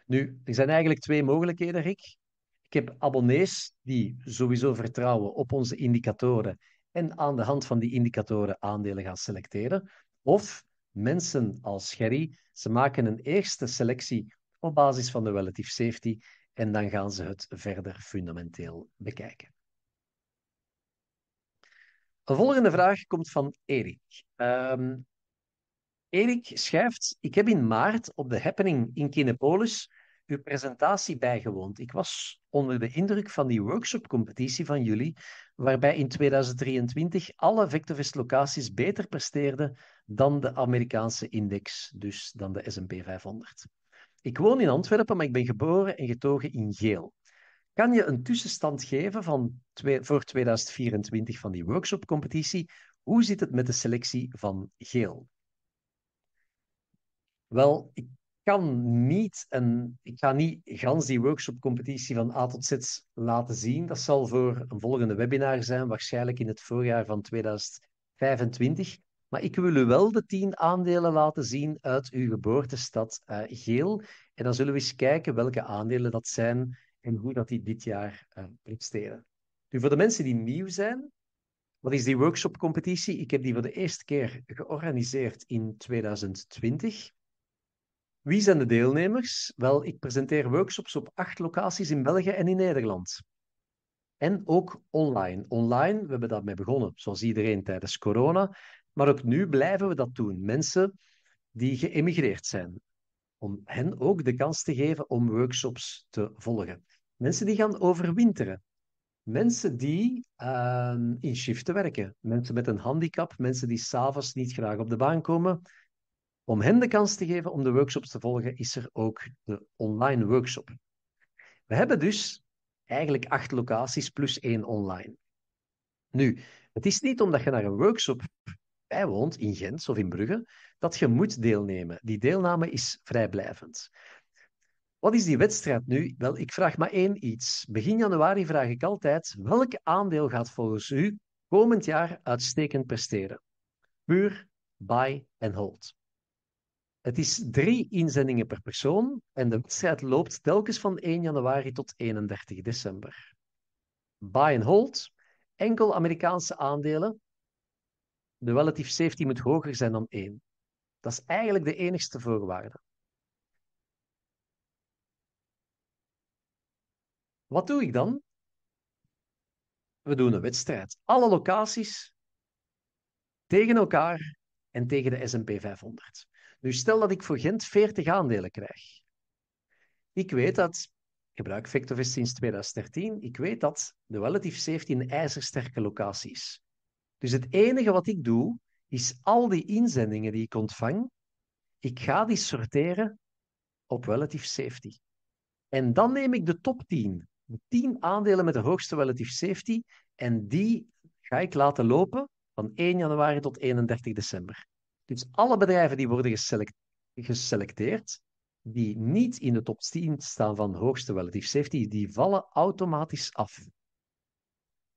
Nu, er zijn eigenlijk twee mogelijkheden, Rick. Ik heb abonnees die sowieso vertrouwen op onze indicatoren en aan de hand van die indicatoren aandelen gaan selecteren. Of mensen als Gerry. Ze maken een eerste selectie op basis van de relative safety en dan gaan ze het verder fundamenteel bekijken. De volgende vraag komt van Erik. Um, Erik schrijft: Ik heb in maart op de happening in Kinepolis uw presentatie bijgewoond. Ik was onder de indruk van die workshopcompetitie van jullie, waarbij in 2023 alle Vectorvest-locaties beter presteerden dan de Amerikaanse index, dus dan de S&P 500. Ik woon in Antwerpen, maar ik ben geboren en getogen in Geel. Kan je een tussenstand geven van voor 2024 van die workshopcompetitie? Hoe zit het met de selectie van Geel? Wel, ik kan niet, ik ga niet gans die workshopcompetitie van A tot Z laten zien. Dat zal voor een volgende webinar zijn, waarschijnlijk in het voorjaar van 2025. Maar ik wil u wel de tien aandelen laten zien uit uw geboortestad eh, Geel. En dan zullen we eens kijken welke aandelen dat zijn en hoe dat die dit jaar uh, presteren. Nu, voor de mensen die nieuw zijn, wat is die workshopcompetitie? Ik heb die voor de eerste keer georganiseerd in 2020. Wie zijn de deelnemers? Wel, ik presenteer workshops op acht locaties in België en in Nederland. En ook online. Online, we hebben daarmee begonnen, zoals iedereen tijdens corona. Maar ook nu blijven we dat doen. Mensen die geëmigreerd zijn, om hen ook de kans te geven om workshops te volgen. Mensen die gaan overwinteren. Mensen die ehm, in shiften werken. Mensen met een handicap, mensen die s'avonds niet graag op de baan komen, om hen de kans te geven om de workshops te volgen, is er ook de online workshop. We hebben dus eigenlijk acht locaties plus één online. Nu, het is niet omdat je naar een workshop bijwoont in Gent of in Brugge dat je moet deelnemen. Die deelname is vrijblijvend. Wat is die wedstrijd nu? Wel, ik vraag maar één iets. Begin januari vraag ik altijd: welk aandeel gaat volgens u komend jaar uitstekend presteren? Puur, buy en hold. Het is drie inzendingen per persoon en de wedstrijd loopt telkens van 1 januari tot 31 december. Buy and hold, enkel Amerikaanse aandelen. De relative safety moet hoger zijn dan 1. Dat is eigenlijk de enigste voorwaarde. Wat doe ik dan? We doen een wedstrijd. Alle locaties tegen elkaar en tegen de S&P 500. Nu stel dat ik voor Gent 40 aandelen krijg. Ik weet dat, gebruik Vectorvest sinds 2013, ik weet dat de Relative safety een ijzersterke is. Dus het enige wat ik doe, is al die inzendingen die ik ontvang, ik ga die sorteren op relative safety. En dan neem ik de top 10, de 10 aandelen met de hoogste relative safety, en die ga ik laten lopen van 1 januari tot 31 december. Dus alle bedrijven die worden geselecteerd, geselecteerd die niet in de top 10 staan van hoogste relative safety, die vallen automatisch af.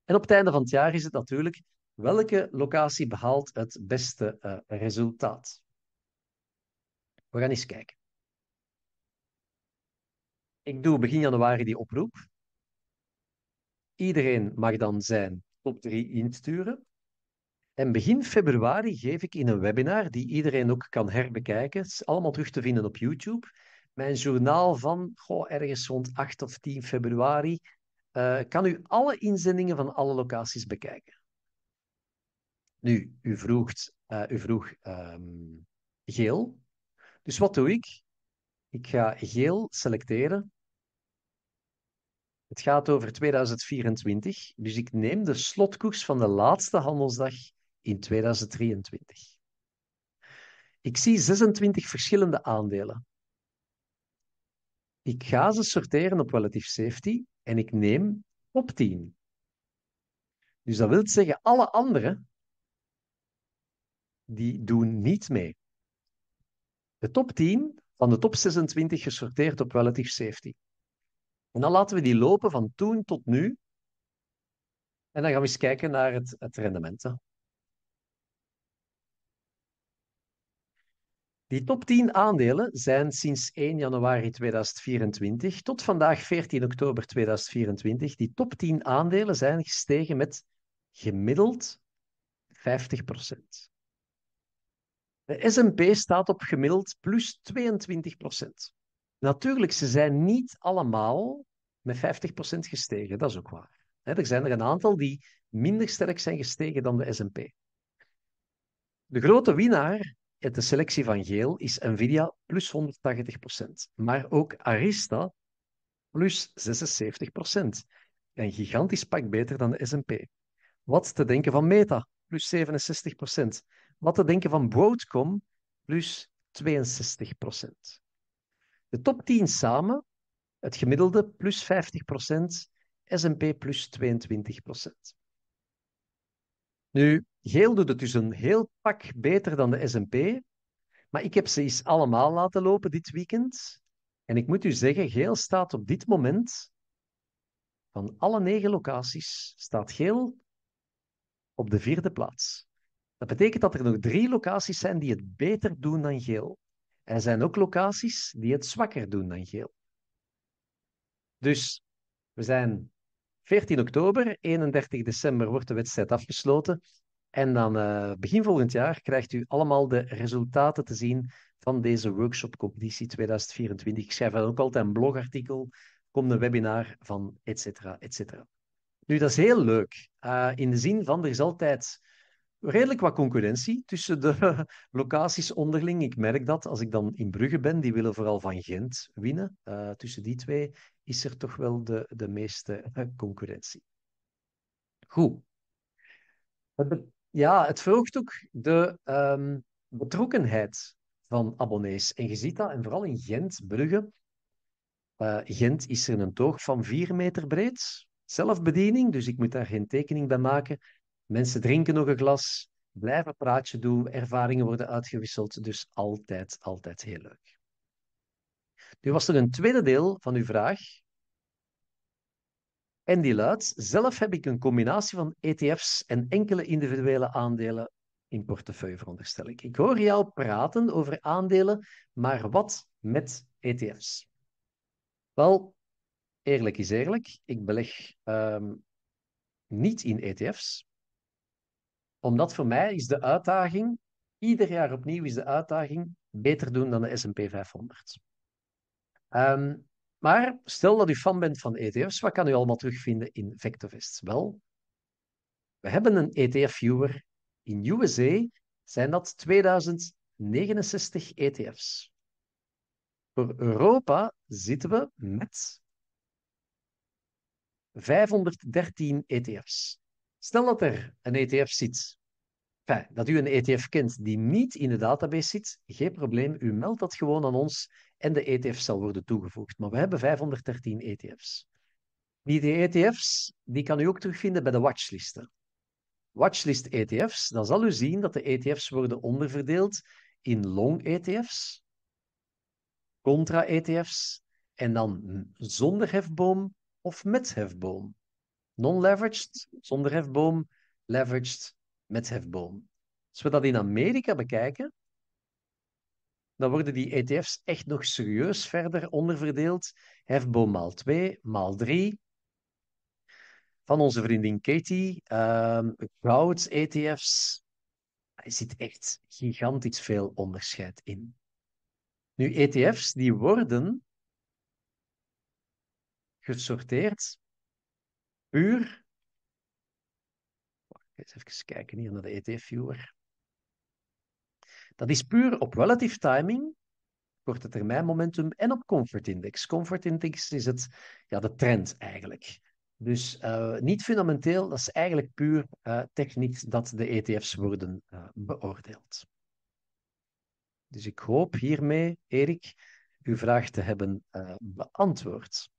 En op het einde van het jaar is het natuurlijk welke locatie behaalt het beste eh, resultaat. We gaan eens kijken. Ik doe begin januari die oproep. Iedereen mag dan zijn top 3 insturen. En begin februari geef ik in een webinar, die iedereen ook kan herbekijken, is allemaal terug te vinden op YouTube, mijn journaal van goh, ergens rond 8 of 10 februari. Eh, kan u alle inzendingen van alle locaties bekijken. Nu, u, vroegt, eh, u vroeg ehm, geel. Dus wat doe ik? Ik ga geel selecteren. Het gaat over 2024, dus ik neem de slotkoers van de laatste handelsdag in 2023. Ik zie 26 verschillende aandelen. Ik ga ze sorteren op relative safety en ik neem top 10. Dus dat wil zeggen, alle anderen die doen niet mee. De top 10 van de top 26 gesorteerd op relative safety. En dan laten we die lopen van toen tot nu. En dan gaan we eens kijken naar het, het rendement. Die top 10 aandelen zijn sinds 1 januari 2024 tot vandaag 14 oktober 2024, die top 10 aandelen zijn gestegen met gemiddeld 50 De S&P staat op gemiddeld plus 22 Natuurlijk, ze zijn niet allemaal met 50 gestegen, dat is ook waar. Er zijn er een aantal die minder sterk zijn gestegen dan de S&P. De grote winnaar de selectie van geel is NVIDIA plus 180%, maar ook Arista plus 76%. Een gigantisch pak beter dan de S&P. Wat te denken van Meta, plus 67%. Wat te denken van Broadcom, plus 62%. De top 10 samen, het gemiddelde plus 50%, S&P plus 22%. Nu, Geel doet het dus een heel pak beter dan de S&P. Maar ik heb ze eens allemaal laten lopen dit weekend. En ik moet u zeggen, Geel staat op dit moment... Van alle negen locaties staat Geel op de vierde plaats. Dat betekent dat er nog drie locaties zijn die het beter doen dan Geel. En er zijn ook locaties die het zwakker doen dan Geel. Dus we zijn 14 oktober, 31 december wordt de wedstrijd afgesloten. En dan eh, begin volgend jaar krijgt u allemaal de resultaten te zien van deze workshop 2024. Ik schrijf ook altijd een blogartikel, kom een webinar van, et cetera, et cetera. Nu, dat is heel leuk. Eh, in de zin van, er is altijd redelijk wat concurrentie tussen de locaties onderling. Ik merk dat als ik dan in Brugge ben, die willen vooral van Gent winnen. Eh, tussen die twee is er toch wel de, de meeste eh, concurrentie. Goed. Ja, het verhoogt ook de ehm, betrokkenheid van abonnees. En je ziet dat, en vooral in Gent, Brugge. Eh, Gent is er een toog van 4 meter breed, zelfbediening, dus ik moet daar geen tekening bij maken. Mensen drinken nog een glas, blijven een praatje doen, ervaringen worden uitgewisseld. Dus altijd, altijd heel leuk. Nu was er een tweede deel van uw vraag. En die luidt: Zelf heb ik een combinatie van ETF's en enkele individuele aandelen in portefeuille, veronderstel ik. Ik hoor jou praten over aandelen, maar wat met ETF's? Wel, eerlijk is eerlijk, ik beleg ehm, niet in ETF's omdat voor mij is de uitdaging, ieder jaar opnieuw is de uitdaging beter doen dan de S&P 500. Ehm, maar stel dat u fan bent van ETF's, wat kan u allemaal terugvinden in Vectovest? Wel, we hebben een ETF-viewer. In USA zijn dat 2069 ETF's. Voor Europa zitten we met 513 ETF's. Stel dat er een ETF zit, enfin, dat u een ETF kent die niet in de database zit, geen probleem, u meldt dat gewoon aan ons en de ETF zal worden toegevoegd. Maar we hebben 513 ETF's. Die ETF's die kan u ook terugvinden bij de watchlisten. Watchlist ETF's, dan zal u zien dat de ETF's worden onderverdeeld in long ETF's, contra ETF's en dan zonder hefboom of met hefboom. Non-leveraged, zonder hefboom, leveraged met hefboom. Als we dat in Amerika bekijken, dan worden die ETF's echt nog serieus verder onderverdeeld. Hefboom maal 2, maal 3. Van onze vriendin Katie, ehm, goud-ETF's. Er zit echt gigantisch veel onderscheid in. Nu, ETF's die worden gesorteerd puur. even kijken hier naar de ETF viewer Dat is puur op relative timing, korte termijn momentum en op comfort index. Comfort index is het, ja, de trend eigenlijk. Dus eh, niet fundamenteel, dat is eigenlijk puur uh, eh, technisch dat de ETF's worden eh, beoordeeld. Dus ik hoop hiermee, Erik, uw vraag te hebben beantwoord.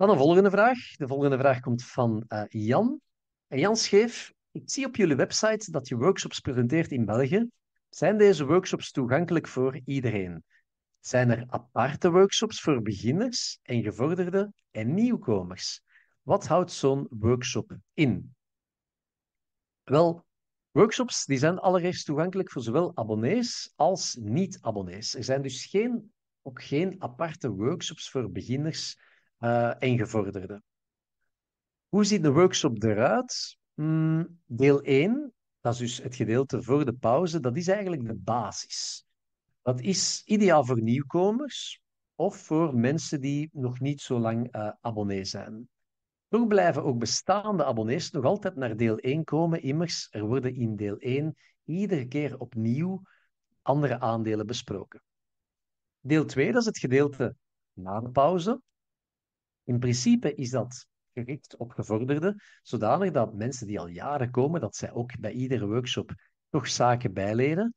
Dan een volgende vraag. De volgende vraag komt van eh, Jan. En Jan schreef: Ik zie op jullie website dat je workshops presenteert in België. Zijn deze workshops toegankelijk voor iedereen? Zijn er aparte workshops voor beginners en gevorderden en nieuwkomers? Wat houdt zo'n workshop in? Wel, workshops die zijn allereerst toegankelijk voor zowel abonnees als niet-abonnees. Er zijn dus geen, ook geen aparte workshops voor beginners uh, eh, en Hoe ziet de workshop eruit? Hmm, deel 1, dat is dus het gedeelte voor de pauze, dat is eigenlijk de basis. Dat is ideaal voor nieuwkomers of voor mensen die nog niet zo lang uh, abonnee zijn. Toch blijven ook bestaande abonnees nog altijd naar deel 1 komen. Immers, er worden in deel 1 iedere keer opnieuw andere aandelen besproken. Deel 2, dat is het gedeelte na de pauze. In principe is dat gericht op gevorderden, zodanig dat mensen die al jaren komen, dat zij ook bij iedere workshop toch zaken bijleren.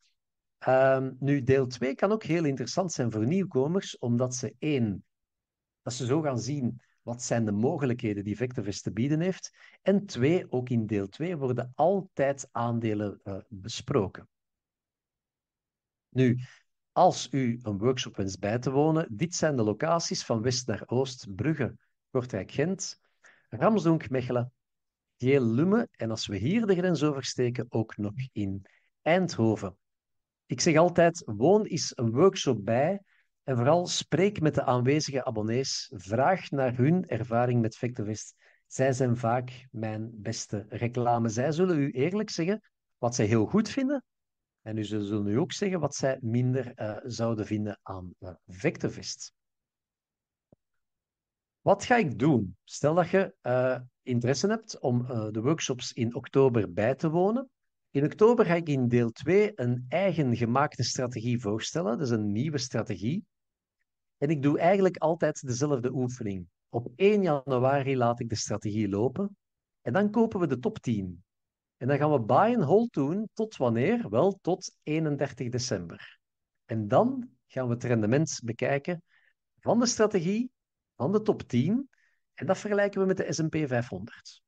Ehm, nu, deel 2 kan ook heel interessant zijn voor nieuwkomers, omdat ze één, dat ze zo gaan zien wat zijn de mogelijkheden die Vectorvest te bieden heeft. En twee, ook in deel 2 worden altijd aandelen eh, besproken. Nu, als u een workshop wenst bij te wonen, dit zijn de locaties van west naar oost. Brugge, Kortrijk-Gent, Ramsdonk, Mechelen, Lumme en als we hier de grens oversteken, ook nog in Eindhoven. Ik zeg altijd, woon eens een workshop bij en vooral spreek met de aanwezige abonnees. Vraag naar hun ervaring met Vectorvest. Zij zijn vaak mijn beste reclame. Zij zullen u eerlijk zeggen wat zij heel goed vinden en dus ze zullen nu ook zeggen wat zij minder eh, zouden vinden aan uh, Wat ga ik doen? Stel dat je eh, interesse hebt om de workshops in oktober bij te wonen. In oktober ga ik in deel 2 een eigen gemaakte strategie voorstellen. dus een nieuwe strategie. En ik doe eigenlijk altijd dezelfde oefening. Op 1 januari laat ik de strategie lopen en dan kopen we de top 10. En dan gaan we buy and hold doen tot wanneer? Wel tot 31 december. En dan gaan we het rendement bekijken van de strategie, van de top 10. En dat vergelijken we met de S&P 500.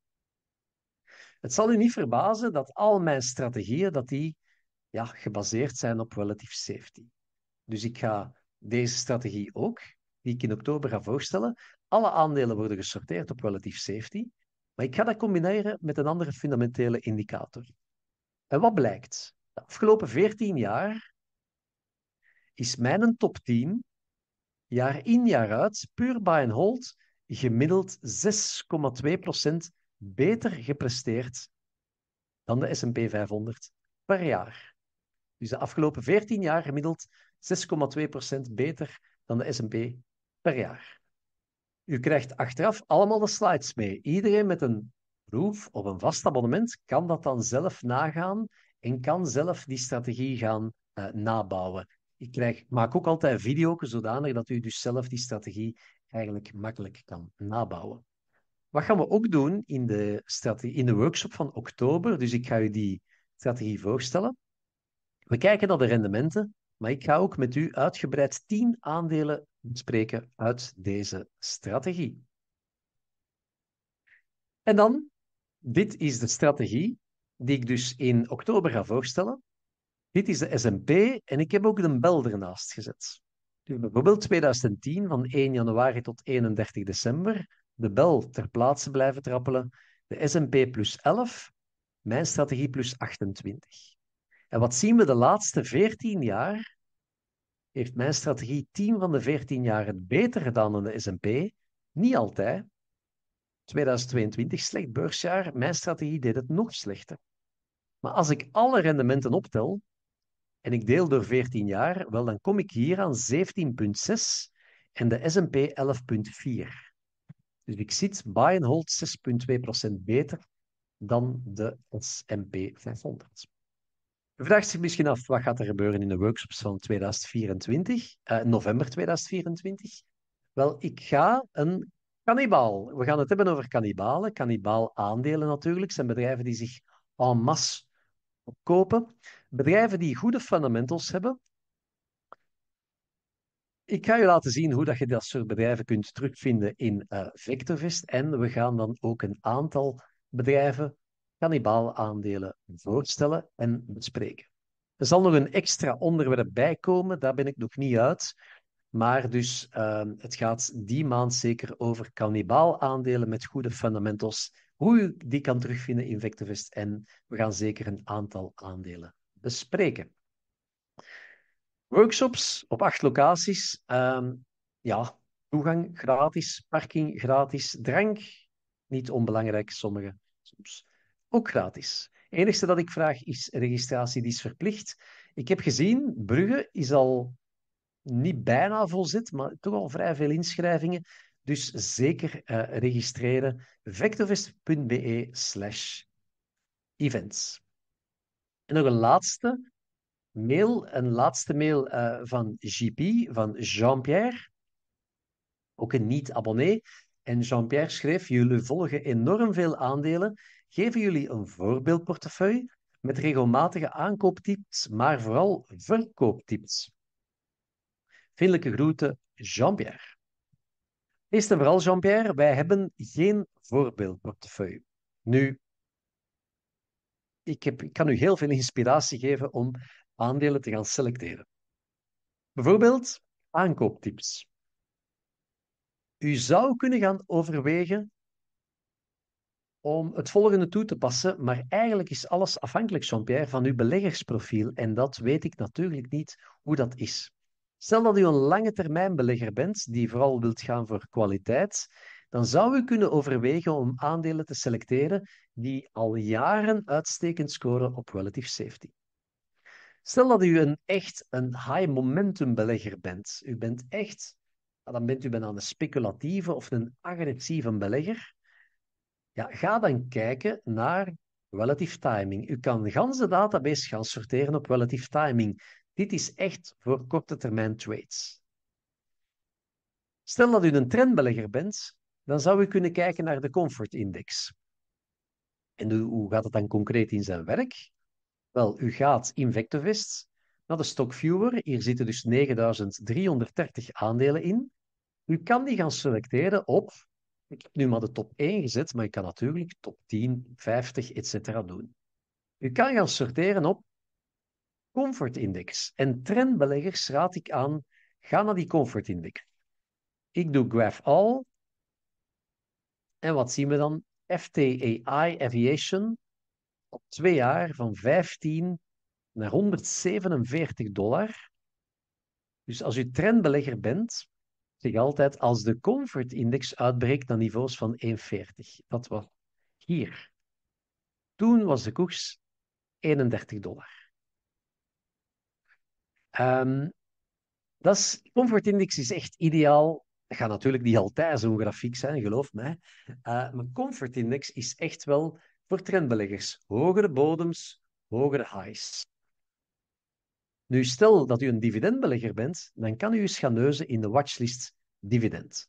Het zal u niet verbazen dat al mijn strategieën dat die, ja, gebaseerd zijn op relative safety. Dus ik ga deze strategie ook, die ik in oktober ga voorstellen, alle aandelen worden gesorteerd op relative safety. Maar ik ga dat combineren met een andere fundamentele indicator. En wat blijkt? De afgelopen 14 jaar is mijn top 10 jaar in jaar uit, puur buy and hold, gemiddeld 6,2% beter gepresteerd dan de SP 500 per jaar. Dus de afgelopen 14 jaar gemiddeld 6,2% beter dan de SP per jaar. U krijgt achteraf allemaal de slides mee. Iedereen met een proef of een vast abonnement kan dat dan zelf nagaan en kan zelf die strategie gaan eh, nabouwen. Ik krijg, maak ook altijd video's zodanig dat u dus zelf die strategie eigenlijk makkelijk kan nabouwen. Wat gaan we ook doen in de, in de workshop van oktober? Dus ik ga u die strategie voorstellen. We kijken naar de rendementen, maar ik ga ook met u uitgebreid 10 aandelen spreken uit deze strategie. En dan, dit is de strategie die ik dus in oktober ga voorstellen. Dit is de S&P en ik heb ook de bel ernaast gezet. Dus bijvoorbeeld 2010 van 1 januari tot 31 december de bel ter plaatse blijven trappelen. De S&P plus 11, mijn strategie plus 28. En wat zien we de laatste 14 jaar? heeft mijn strategie 10 van de 14 jaar het beter gedaan dan de SP. Niet altijd. 2022, slecht beursjaar, mijn strategie deed het nog slechter. Maar als ik alle rendementen optel en ik deel door 14 jaar, wel dan kom ik hier aan 17,6 en de SP 11,4. Dus ik zit buy and hold 6,2% beter dan de SP 500 vraagt zich misschien af, wat gaat er gebeuren in de workshops van 2024, eh, november 2024? Wel, ik ga een kannibaal. We gaan het hebben over kannibalen. Kannibaal aandelen natuurlijk zijn bedrijven die zich en masse opkopen. Bedrijven die goede fundamentals hebben. Ik ga je laten zien hoe dat je dat soort bedrijven kunt terugvinden in eh, Vectorvest. En we gaan dan ook een aantal bedrijven aandelen voorstellen en bespreken. Er zal nog een extra onderwerp bij komen, daar ben ik nog niet uit. Maar dus ehm, het gaat die maand zeker over aandelen met goede fundamentals. Hoe je die kan terugvinden in Vectivest. En we gaan zeker een aantal aandelen bespreken. Workshops op acht locaties. Ehm, ja, toegang gratis, parking gratis, drank niet onbelangrijk, sommige soms ook gratis. Het enige dat ik vraag is registratie, die is verplicht. Ik heb gezien, Brugge is al niet bijna vol zit, maar toch al vrij veel inschrijvingen. Dus zeker uh, registreren. vectorvest.be slash events. En nog een laatste mail, een laatste mail eh, van JP, van Jean-Pierre. Ook een niet-abonnee. En Jean-Pierre schreef, jullie volgen enorm veel aandelen geven jullie een voorbeeldportefeuille met regelmatige aankooptips, maar vooral verkooptips. Vriendelijke groeten, Jean-Pierre. Eerst en vooral, Jean-Pierre, wij hebben geen voorbeeldportefeuille. Nu, ik, heb, ik kan u heel veel inspiratie geven om aandelen te gaan selecteren. Bijvoorbeeld aankooptips. U zou kunnen gaan overwegen om het volgende toe te passen, maar eigenlijk is alles afhankelijk, Jean-Pierre, van uw beleggersprofiel. En dat weet ik natuurlijk niet hoe dat is. Stel dat u een lange termijn belegger bent, die vooral wilt gaan voor kwaliteit, dan zou u kunnen overwegen om aandelen te selecteren die al jaren uitstekend scoren op relative safety. Stel dat u een echt een high momentum belegger bent. U bent echt, dan bent u bijna een speculatieve of een agressieve belegger. Ja, ga dan kijken naar relative timing. U kan de ganse database gaan sorteren op relative timing. Dit is echt voor korte termijn trades. Stel dat u een trendbelegger bent, dan zou u kunnen kijken naar de comfort index. En hoe gaat het dan concreet in zijn werk? Wel, u gaat in Vectovest naar de stock viewer. Hier zitten dus 9330 aandelen in. U kan die gaan selecteren op ik heb nu maar de top 1 gezet, maar je kan natuurlijk top 10, 50, etc. doen. U kan gaan sorteren op comfortindex. En trendbeleggers raad ik aan, ga naar die comfortindex. Ik doe graph all. En wat zien we dan? FTAI Aviation op twee jaar van 15 naar 147 dollar. Dus als u trendbelegger bent, altijd, als de comfort index uitbreekt naar niveaus van 1,40, dat was hier. Toen was de koers 31 dollar. Ehm, dat is, comfort index is echt ideaal. Dat gaat natuurlijk niet altijd zo'n grafiek zijn, geloof mij. Eh, maar comfort index is echt wel voor trendbeleggers. Hogere bodems, hogere highs. Nu, stel dat u een dividendbelegger bent, dan kan u eens neuzen in de watchlist dividend.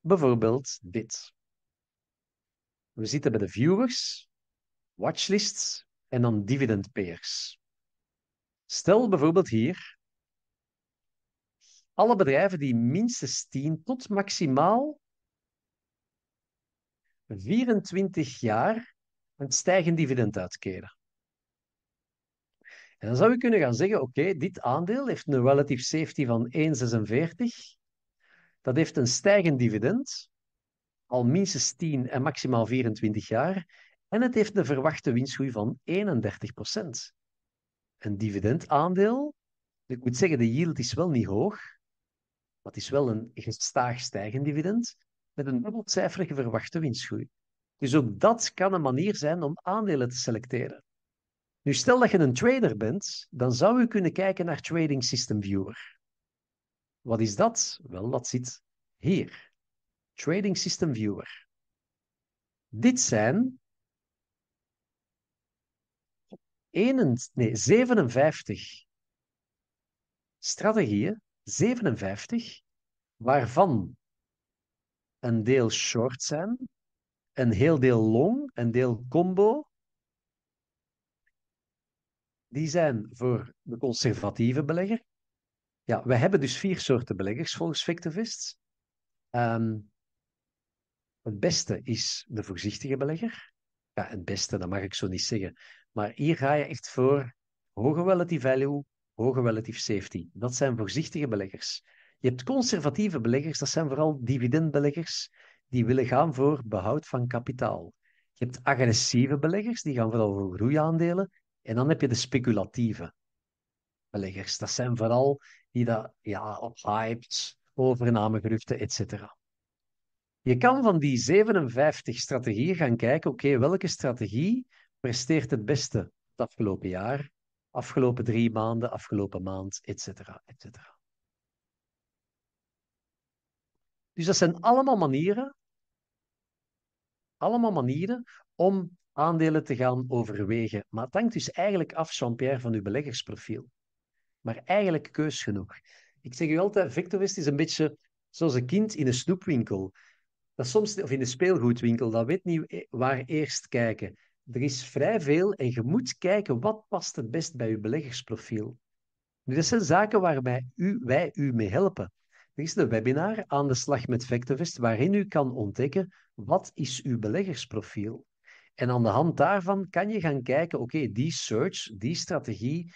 Bijvoorbeeld dit. We zitten bij de viewers, watchlists en dan dividendpayers. Stel bijvoorbeeld hier alle bedrijven die minstens 10 tot maximaal 24 jaar een stijgend dividend uitkeren. En dan zou je kunnen gaan zeggen, oké, dit aandeel heeft een relative safety van 1,46. Dat heeft een stijgend dividend, al minstens 10 en maximaal 24 jaar. En het heeft een verwachte winstgroei van 31%. Een dividendaandeel, ik moet zeggen, de yield is wel niet hoog, maar het is wel een gestaag stijgend dividend met een dubbelcijferige verwachte winstgroei. Dus ook dat kan een manier zijn om aandelen te selecteren. Nu, stel dat je een trader bent, dan zou je kunnen kijken naar Trading System Viewer. Wat is dat? Wel, dat zit hier. Trading System Viewer. Dit zijn 57 strategieën, 57, waarvan een deel short zijn, een heel deel long, een deel combo, die zijn voor de conservatieve belegger. Ja, we hebben dus vier soorten beleggers volgens Fictivists. Ehm, het beste is de voorzichtige belegger. Ja, het beste, dat mag ik zo niet zeggen. Maar hier ga je echt voor hoge relative value, hoge relative safety. Dat zijn voorzichtige beleggers. Je hebt conservatieve beleggers, dat zijn vooral dividendbeleggers, die willen gaan voor behoud van kapitaal. Je hebt agressieve beleggers, die gaan vooral voor groeiaandelen en dan heb je de speculatieve beleggers. Dat zijn vooral die dat, ja, op hypes, overnamegeruchten, etc. Je kan van die 57 strategieën gaan kijken, oké, welke strategie presteert het beste het afgelopen jaar, afgelopen drie maanden, afgelopen maand, etc. etc. Dus dat zijn allemaal manieren, allemaal manieren om aandelen te gaan overwegen. Maar het hangt dus eigenlijk af, Jean-Pierre, van uw beleggersprofiel. Maar eigenlijk keus genoeg. Ik zeg u altijd, Vectovest is een beetje zoals een kind in een snoepwinkel. Dat soms, of in een speelgoedwinkel, dat weet niet eh, waar eerst kijken. Er is vrij veel en je moet kijken wat past het best bij uw beleggersprofiel. Nu, dat zijn zaken waarbij u, wij u mee helpen. Er is een webinar aan de slag met Vectorvest waarin u kan ontdekken wat is uw beleggersprofiel. En aan de hand daarvan kan je gaan kijken, oké, die search, die strategie,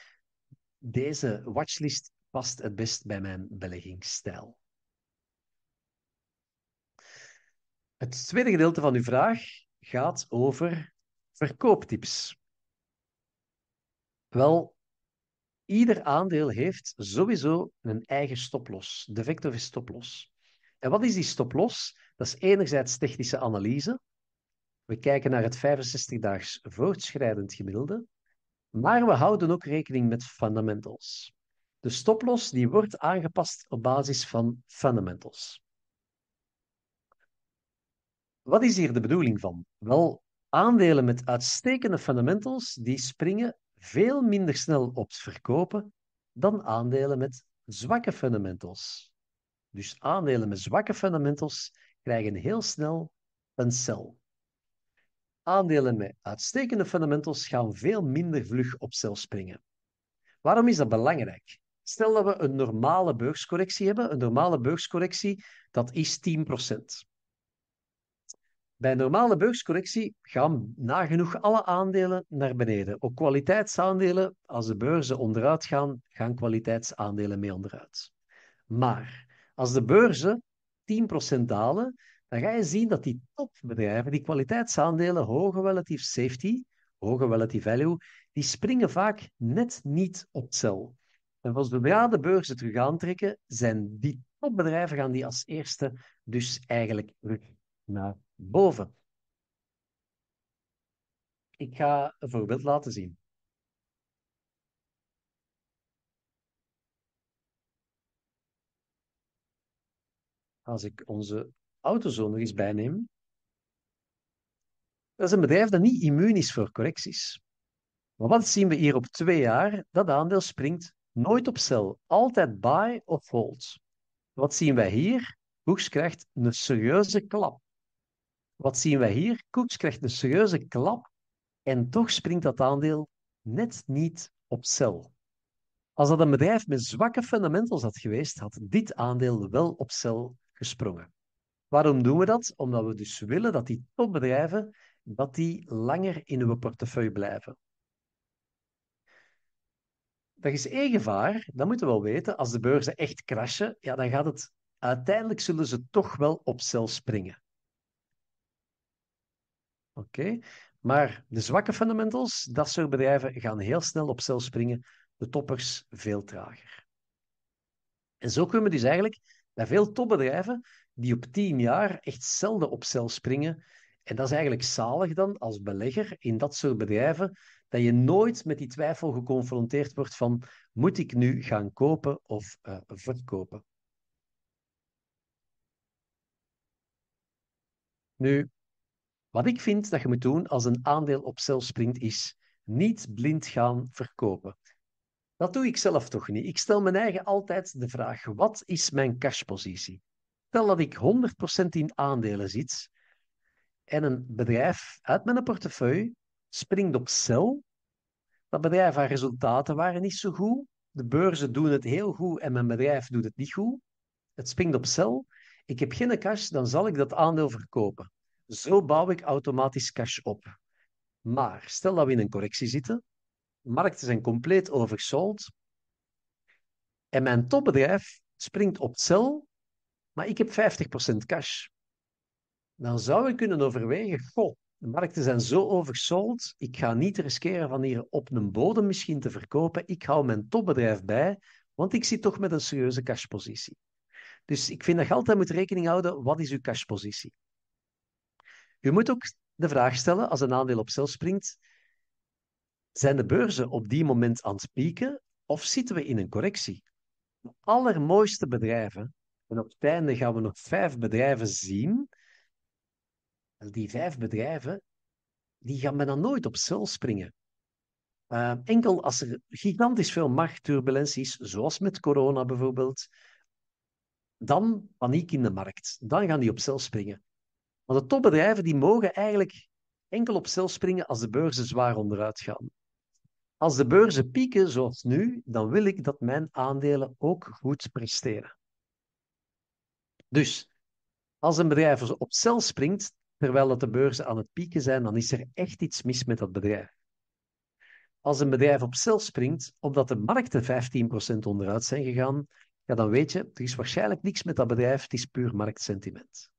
deze watchlist past het best bij mijn beleggingsstijl. Het tweede gedeelte van uw vraag gaat over verkooptips. Wel, ieder aandeel heeft sowieso een eigen stoploss, De vector is stoploss. En wat is die stoploss? Dat is enerzijds technische analyse, we kijken naar het 65-daags voortschrijdend gemiddelde, maar we houden ook rekening met fundamentals. De stoploss die wordt aangepast op basis van fundamentals. Wat is hier de bedoeling van? Wel, aandelen met uitstekende fundamentals die springen veel minder snel op het verkopen dan aandelen met zwakke fundamentals. Dus aandelen met zwakke fundamentals krijgen heel snel een cel aandelen met uitstekende fundamentals gaan veel minder vlug op cel springen. Waarom is dat belangrijk? Stel dat we een normale beurscorrectie hebben. Een normale beurscorrectie, dat is 10%. Bij een normale beurscorrectie gaan nagenoeg alle aandelen naar beneden. Ook kwaliteitsaandelen, als de beurzen onderuit gaan, gaan kwaliteitsaandelen mee onderuit. Maar als de beurzen 10% dalen, dan ga je zien dat die topbedrijven, die kwaliteitsaandelen, hoge relative safety, hoge relative value, die springen vaak net niet op cel. En als zodra de beurzen terug aantrekken, zijn die topbedrijven gaan die als eerste dus eigenlijk terug naar boven. Ik ga een voorbeeld laten zien. Als ik onze Autozone er nog eens bij nemen. Dat is een bedrijf dat niet immuun is voor correcties. Maar wat zien we hier op twee jaar? Dat aandeel springt nooit op cel, altijd buy of hold. Wat zien wij hier? Koeks krijgt een serieuze klap. Wat zien wij hier? Koeks krijgt een serieuze klap en toch springt dat aandeel net niet op cel. Als dat een bedrijf met zwakke fundamentals had geweest, had dit aandeel wel op cel gesprongen. Waarom doen we dat? Omdat we dus willen dat die topbedrijven dat die langer in uw portefeuille blijven. Dat is één gevaar, dat moeten we wel weten. Als de beurzen echt crashen, ja, dan gaat het... Uiteindelijk zullen ze toch wel op cel springen. Oké, maar de zwakke fundamentals, dat soort bedrijven gaan heel snel op cel springen. De toppers veel trager. En zo kunnen we dus eigenlijk bij veel topbedrijven die op tien jaar echt zelden op cel springen. En dat is eigenlijk zalig dan als belegger in dat soort bedrijven, dat je nooit met die twijfel geconfronteerd wordt van moet ik nu gaan kopen of eh, verkopen. Nu, wat ik vind dat je moet doen als een aandeel op cel springt, is niet blind gaan verkopen. Dat doe ik zelf toch niet. Ik stel mijn eigen altijd de vraag: wat is mijn cashpositie? Stel dat ik 100% in aandelen zit en een bedrijf uit mijn portefeuille springt op cel. Dat bedrijf, haar resultaten waren niet zo goed. De beurzen doen het heel goed en mijn bedrijf doet het niet goed. Het springt op cel. Ik heb geen cash, dan zal ik dat aandeel verkopen. Zo bouw ik automatisch cash op. Maar stel dat we in een correctie zitten, markten zijn compleet oversold en mijn topbedrijf springt op cel maar ik heb 50% cash. Dan zou ik kunnen overwegen, goh, de markten zijn zo oversold, ik ga niet riskeren van hier op een bodem misschien te verkopen, ik hou mijn topbedrijf bij, want ik zit toch met een serieuze cashpositie. Dus ik vind dat je altijd moet rekening houden, wat is uw cashpositie? U moet ook de vraag stellen, als een aandeel op sales springt, zijn de beurzen op die moment aan het pieken of zitten we in een correctie? De allermooiste bedrijven en op het einde gaan we nog vijf bedrijven zien. die vijf bedrijven, die gaan bijna nooit op cel springen. Eh, enkel als er gigantisch veel is, zoals met corona bijvoorbeeld, dan paniek in de markt. Dan gaan die op cel springen. Want de topbedrijven die mogen eigenlijk enkel op cel springen als de beurzen zwaar onderuit gaan. Als de beurzen pieken, zoals nu, dan wil ik dat mijn aandelen ook goed presteren. Dus als een bedrijf op cel springt, terwijl dat de beurzen aan het pieken zijn, dan is er echt iets mis met dat bedrijf. Als een bedrijf op cel springt, omdat de markten 15% onderuit zijn gegaan, ja, dan weet je, er is waarschijnlijk niks met dat bedrijf, het is puur marktsentiment.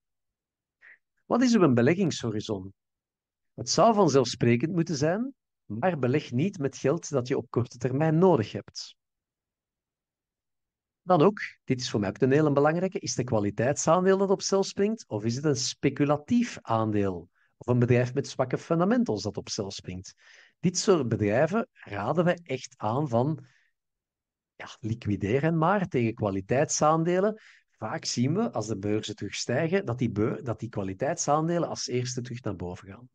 Wat is uw beleggingshorizon? Het zou vanzelfsprekend moeten zijn, maar beleg niet met geld dat je op korte termijn nodig hebt. Dan ook, dit is voor mij ook een hele belangrijke, is het kwaliteitsaandeel dat op cel springt of is het een speculatief aandeel? Of een bedrijf met zwakke fundamentals dat op cel springt? Dit soort bedrijven raden we echt aan van ja, liquideer maar tegen kwaliteitsaandelen. Vaak zien we, als de beurzen terugstijgen, dat die, beur, dat die kwaliteitsaandelen als eerste terug naar boven gaan.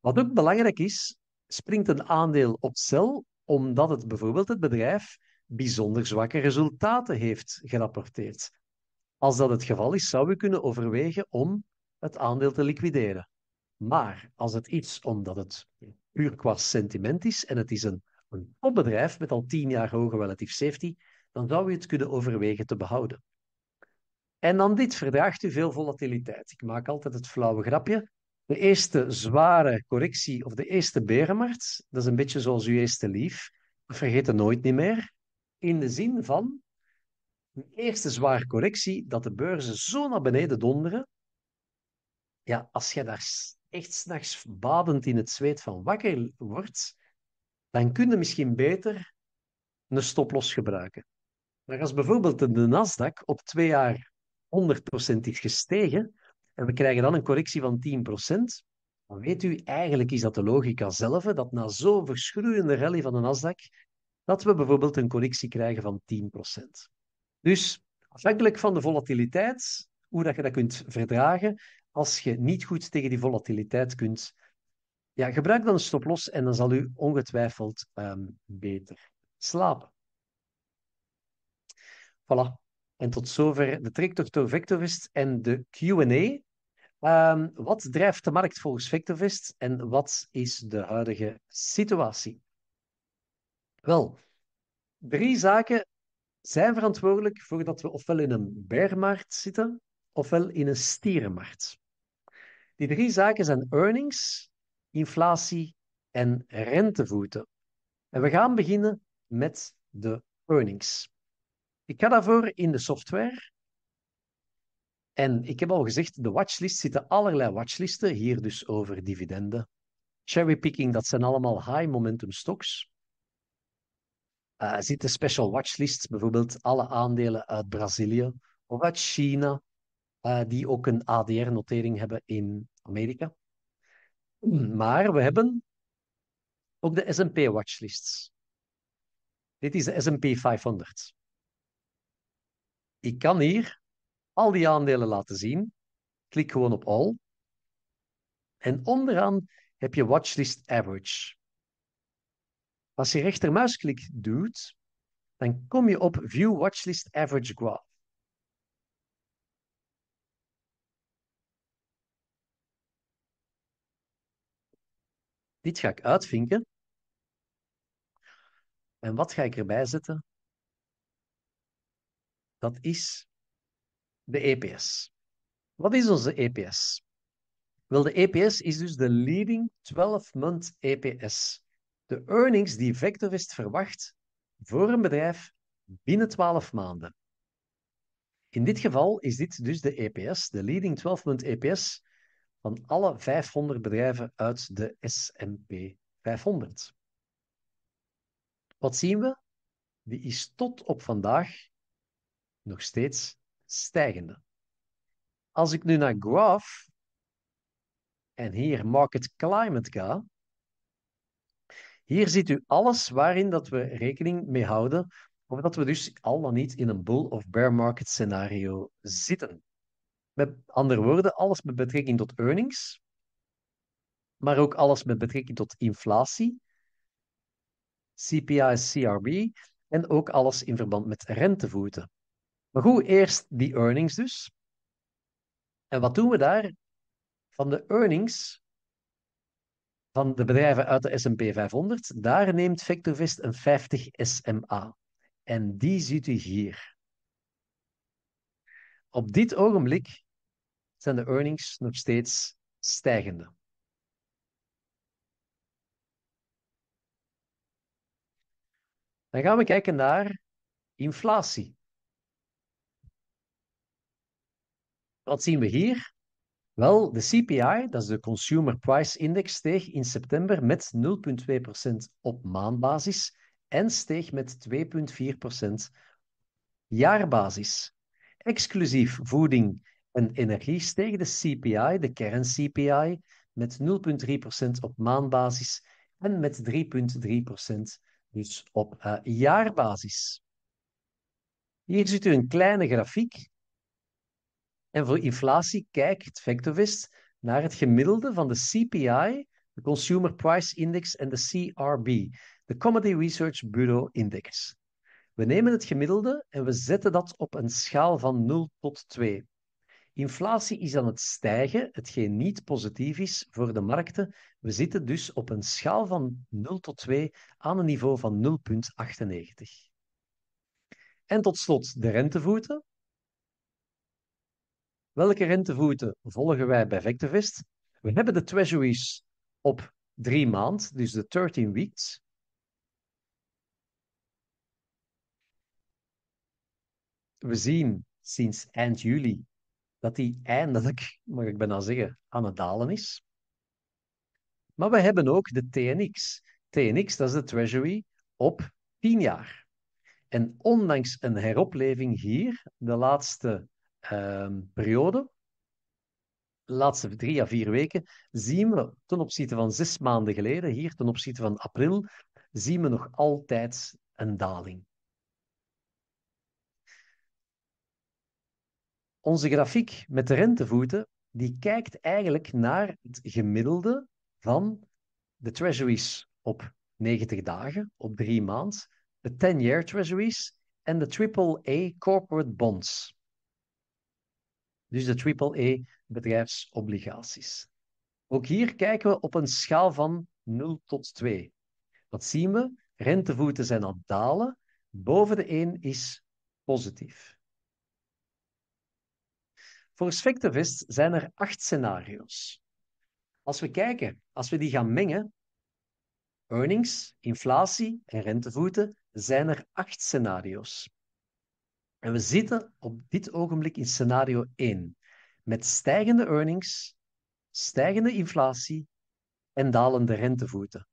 Wat ook belangrijk is, springt een aandeel op cel omdat het bijvoorbeeld het bedrijf bijzonder zwakke resultaten heeft gerapporteerd. Als dat het geval is, zou u kunnen overwegen om het aandeel te liquideren. Maar als het iets omdat het puur qua sentiment is en het is een, een topbedrijf met al tien jaar hoge relatief safety, dan zou u het kunnen overwegen te behouden. En dan dit, verdraagt u veel volatiliteit. Ik maak altijd het flauwe grapje. De eerste zware correctie of de eerste berenmarkt, dat is een beetje zoals uw eerste lief. vergeet het nooit niet meer in de zin van een eerste zware correctie, dat de beurzen zo naar beneden donderen. Ja, als je daar echt s'nachts badend in het zweet van wakker wordt, dan kun je misschien beter een stoploss gebruiken. Maar als bijvoorbeeld de Nasdaq op twee jaar 100% is gestegen en we krijgen dan een correctie van 10%, dan weet u, eigenlijk is dat de logica zelf, dat na zo'n verschroeiende rally van de Nasdaq dat we bijvoorbeeld een correctie krijgen van 10%. Dus afhankelijk van de volatiliteit, hoe dat je dat kunt verdragen, als je niet goed tegen die volatiliteit kunt, ja, gebruik dan een stoploss en dan zal u ongetwijfeld ehm, beter slapen. Voilà. En tot zover de trektocht door Vectorvest en de Q&A. Ehm, wat drijft de markt volgens Vectorvest en wat is de huidige situatie? Wel, drie zaken zijn verantwoordelijk voor dat we ofwel in een bearmarkt zitten, ofwel in een stierenmarkt. Die drie zaken zijn earnings, inflatie en rentevoeten. En we gaan beginnen met de earnings. Ik ga daarvoor in de software. En ik heb al gezegd, de watchlist zitten allerlei watchlisten, hier dus over dividenden. Cherrypicking, dat zijn allemaal high momentum stocks. Eh, er ziet de special watchlists bijvoorbeeld alle aandelen uit Brazilië of uit China, eh, die ook een ADR-notering hebben in Amerika. Maar we hebben ook de S&P watchlists. Dit is de S&P 500. Ik kan hier al die aandelen laten zien. Klik gewoon op All. En onderaan heb je Watchlist Average. Als je rechtermuisklik doet, dan kom je op View Watchlist Average Graph. Dit ga ik uitvinken. En wat ga ik erbij zetten? Dat is de EPS. Wat is onze EPS? Wel, de EPS is dus de Leading 12-month EPS de earnings die Vectorvest verwacht voor een bedrijf binnen 12 maanden. In dit geval is dit dus de EPS, de leading 12-punt EPS van alle 500 bedrijven uit de S&P 500. Wat zien we? Die is tot op vandaag nog steeds stijgende. Als ik nu naar Graph en hier Market Climate ga, hier ziet u alles waarin dat we rekening mee houden, Omdat we dus al dan niet in een bull of bear market scenario zitten. Met andere woorden, alles met betrekking tot earnings, maar ook alles met betrekking tot inflatie, CPI, CRB en ook alles in verband met rentevoeten. Maar goed, eerst die earnings dus. En wat doen we daar? Van de earnings van de bedrijven uit de S&P 500, daar neemt Vectorvest een 50 SMA. En die ziet u hier. Op dit ogenblik zijn de earnings nog steeds stijgende. Dan gaan we kijken naar inflatie. Wat zien we hier? Wel, de CPI, dat is de Consumer Price Index, steeg in september met 0,2% op maandbasis en steeg met 2,4% jaarbasis. Exclusief voeding en energie steeg de CPI, de kern-CPI, met 0,3% op maandbasis en met 3,3% dus op eh, jaarbasis. Hier ziet u een kleine grafiek en voor hmm. inflatie kijkt VectoVest naar het gemiddelde van de CPI, de Consumer Price Index en de CRB, de Commodity Research Bureau Index. We nemen het gemiddelde en we zetten dat op een schaal van 0 tot 2. Inflatie is aan het stijgen, hetgeen niet positief is voor de markten. We zitten dus op een schaal van 0 tot 2 aan een niveau van 0,98. En tot slot de rentevoeten. Welke rentevoeten volgen wij bij Vectorvest? We hebben de treasuries op drie maand, dus de 13 weeks. We zien sinds eind juli dat die eindelijk, mag ik bijna zeggen, aan het dalen is. Maar we hebben ook de TNX. TNX, dat is de Treasury op 10 jaar. En ondanks een heropleving hier de laatste um, periode, laatste drie à vier weken, zien we ten opzichte van zes maanden geleden, hier ten opzichte van april, zien we nog altijd een daling. Onze grafiek met de rentevoeten, die kijkt eigenlijk naar het gemiddelde van de treasuries op 90 dagen, op drie maanden, de 10-year treasuries en de AAA corporate bonds dus de AAA e bedrijfsobligaties. Ook hier kijken we op een schaal van 0 tot 2. Wat zien we? Rentevoeten zijn aan het dalen, boven de 1 is positief. Voor Fictivist zijn er acht scenario's. Als we kijken, als we die gaan mengen, earnings, inflatie en rentevoeten, zijn er acht scenario's. En we zitten op dit ogenblik in scenario 1, met stijgende earnings, stijgende inflatie en dalende rentevoeten.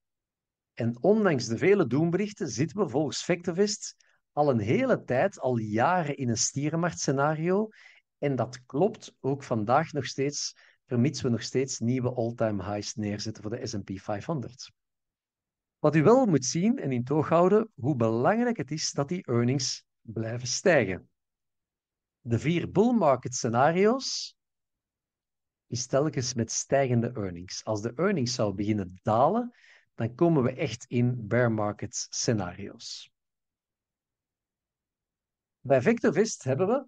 En ondanks de vele doemberichten zitten we volgens Vectorvest al een hele tijd, al jaren in een stierenmarktscenario. En dat klopt ook vandaag nog steeds, vermits we nog steeds nieuwe all-time highs neerzetten voor de S&P 500. Wat u wel moet zien en in toog houden, hoe belangrijk het is dat die earnings blijven stijgen. De vier bull market scenario's is telkens met stijgende earnings. Als de earnings zou beginnen dalen, dan komen we echt in bear market scenario's. Bij VectorVist hebben we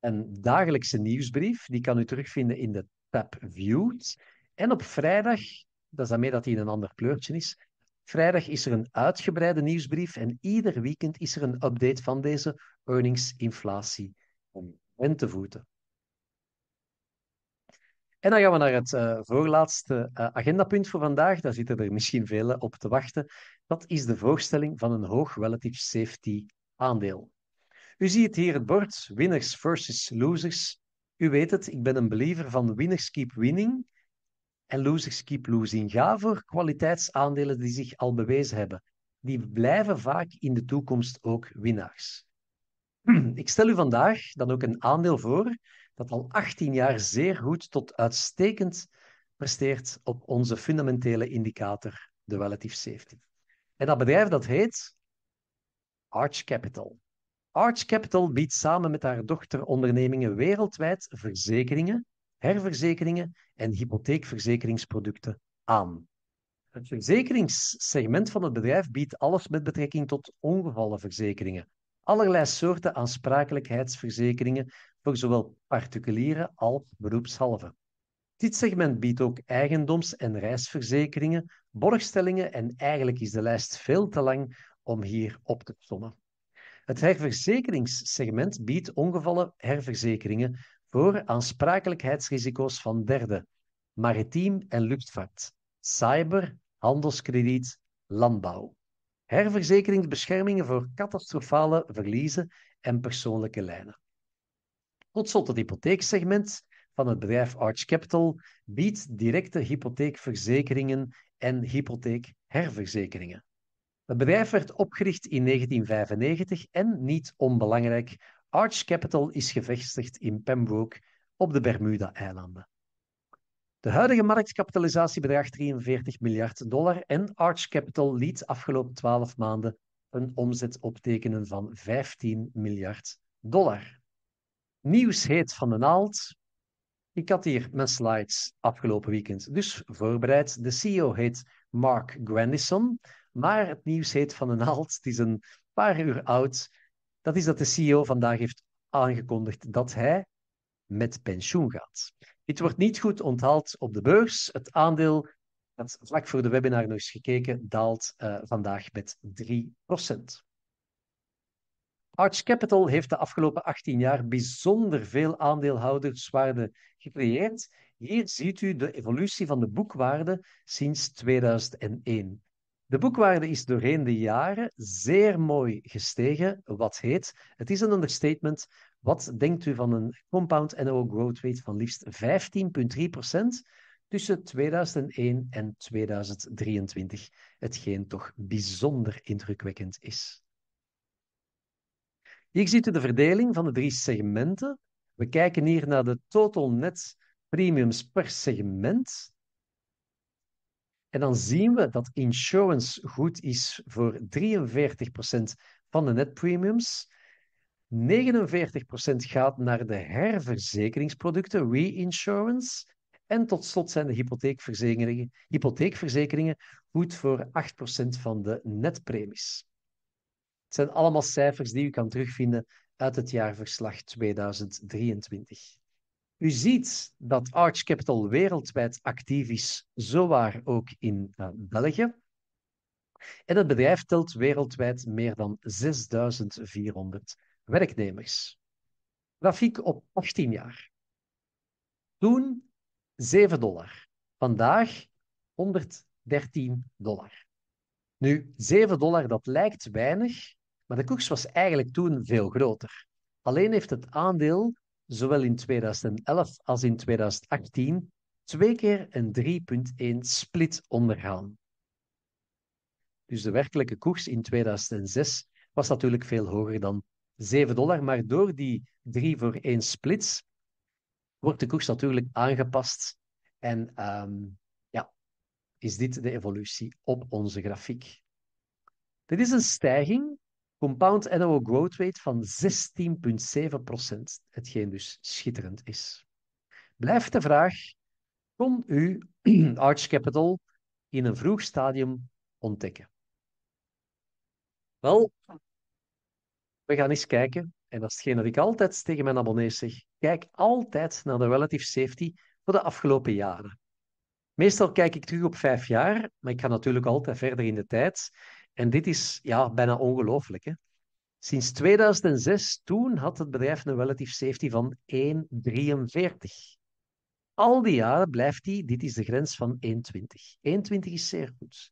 een dagelijkse nieuwsbrief. Die kan u terugvinden in de tab Viewed. En op vrijdag, dat is daarmee dat hij in een ander kleurtje is, Vrijdag is er een uitgebreide nieuwsbrief en ieder weekend is er een update van deze earnings, inflatie en rentevoeten. En dan gaan we naar het eh, voorlaatste eh, agendapunt voor vandaag. Daar zitten er misschien velen eh, op te wachten. Dat is de voorstelling van een hoog relative safety aandeel. U ziet hier het bord, winners versus losers. U weet het, ik ben een believer van winners keep winning. En losers keep losing. Ga voor kwaliteitsaandelen die zich al bewezen hebben. Die blijven vaak in de toekomst ook winnaars. Ik stel u vandaag dan ook een aandeel voor dat al 18 jaar zeer goed tot uitstekend presteert op onze fundamentele indicator, de Relative Safety. En dat bedrijf dat heet Arch Capital. Arch Capital biedt samen met haar dochterondernemingen wereldwijd verzekeringen, herverzekeringen en hypotheekverzekeringsproducten aan. Het verzekeringssegment van het bedrijf biedt alles met betrekking tot ongevallenverzekeringen, allerlei soorten aansprakelijkheidsverzekeringen voor zowel particulieren als beroepshalve. Dit segment biedt ook eigendoms- en reisverzekeringen, borgstellingen en eigenlijk is de lijst veel te lang om hier op te sommen. Het herverzekeringssegment biedt ongevallen herverzekeringen voor aansprakelijkheidsrisico's van derden, maritiem en luchtvaart, cyber, handelskrediet, landbouw, herverzekeringsbeschermingen voor catastrofale verliezen en persoonlijke lijnen. Tot slot het hypotheeksegment van het bedrijf Arch Capital biedt directe hypotheekverzekeringen en hypotheekherverzekeringen. Het bedrijf werd opgericht in 1995 en, niet onbelangrijk, Arch Capital is gevestigd in Pembroke op de Bermuda-eilanden. De huidige marktkapitalisatie bedraagt 43 miljard dollar en Arch Capital liet afgelopen 12 maanden een omzet optekenen van 15 miljard dollar. Nieuws heet van de naald. Ik had hier mijn slides afgelopen weekend dus voorbereid. De CEO heet Mark Grandison, maar het nieuws heet van de naald. Het is een paar uur oud dat is dat de CEO vandaag heeft aangekondigd dat hij met pensioen gaat. Dit wordt niet goed onthaald op de beurs. Het aandeel dat vlak voor de webinar nog eens gekeken, daalt eh, vandaag met 3%. Arch Capital heeft de afgelopen 18 jaar bijzonder veel aandeelhouderswaarde gecreëerd. Hier ziet u de evolutie van de boekwaarde sinds 2001. De boekwaarde is doorheen de jaren zeer mooi gestegen. Wat heet? Het is een understatement. Wat denkt u van een compound annual growth rate van liefst 15,3% tussen 2001 en 2023? Hetgeen toch bijzonder indrukwekkend is. Hier ziet u de verdeling van de drie segmenten. We kijken hier naar de total net premiums per segment. En dan zien we dat insurance goed is voor 43% van de netpremiums. 49% gaat naar de herverzekeringsproducten, reinsurance. En tot slot zijn de hypotheekverzekeringen, hypotheekverzekeringen goed voor 8% van de netpremies. Het zijn allemaal cijfers die u kan terugvinden uit het jaarverslag 2023. U ziet dat Arch Capital wereldwijd actief is, zowaar ook in eh, België. En het bedrijf telt wereldwijd meer dan 6400 werknemers. Grafiek op 18 jaar. Toen 7 dollar. Vandaag 113 dollar. Nu, 7 dollar, dat lijkt weinig, maar de koers was eigenlijk toen veel groter. Alleen heeft het aandeel zowel in 2011 als in 2018 twee keer een 3.1 split ondergaan. Dus de werkelijke koers in 2006 was natuurlijk veel hoger dan 7 dollar, maar door die 3 voor 1 splits wordt de koers natuurlijk aangepast en ehm, ja, is dit de evolutie op onze grafiek. Dit is een stijging Compound annual growth rate van 16,7%, hetgeen dus schitterend is. Blijft de vraag, kon u Arch Capital in een vroeg stadium ontdekken? Wel, we gaan eens kijken, en dat is hetgeen dat ik altijd tegen mijn abonnees zeg, kijk altijd naar de relative safety voor de afgelopen jaren. Meestal kijk ik terug op vijf jaar, maar ik ga natuurlijk altijd verder in de tijd. En dit is ja, bijna ongelooflijk. Sinds 2006, toen had het bedrijf een relative safety van 1,43. Al die jaren blijft hij. dit is de grens van 1,20. 1,20 is zeer goed.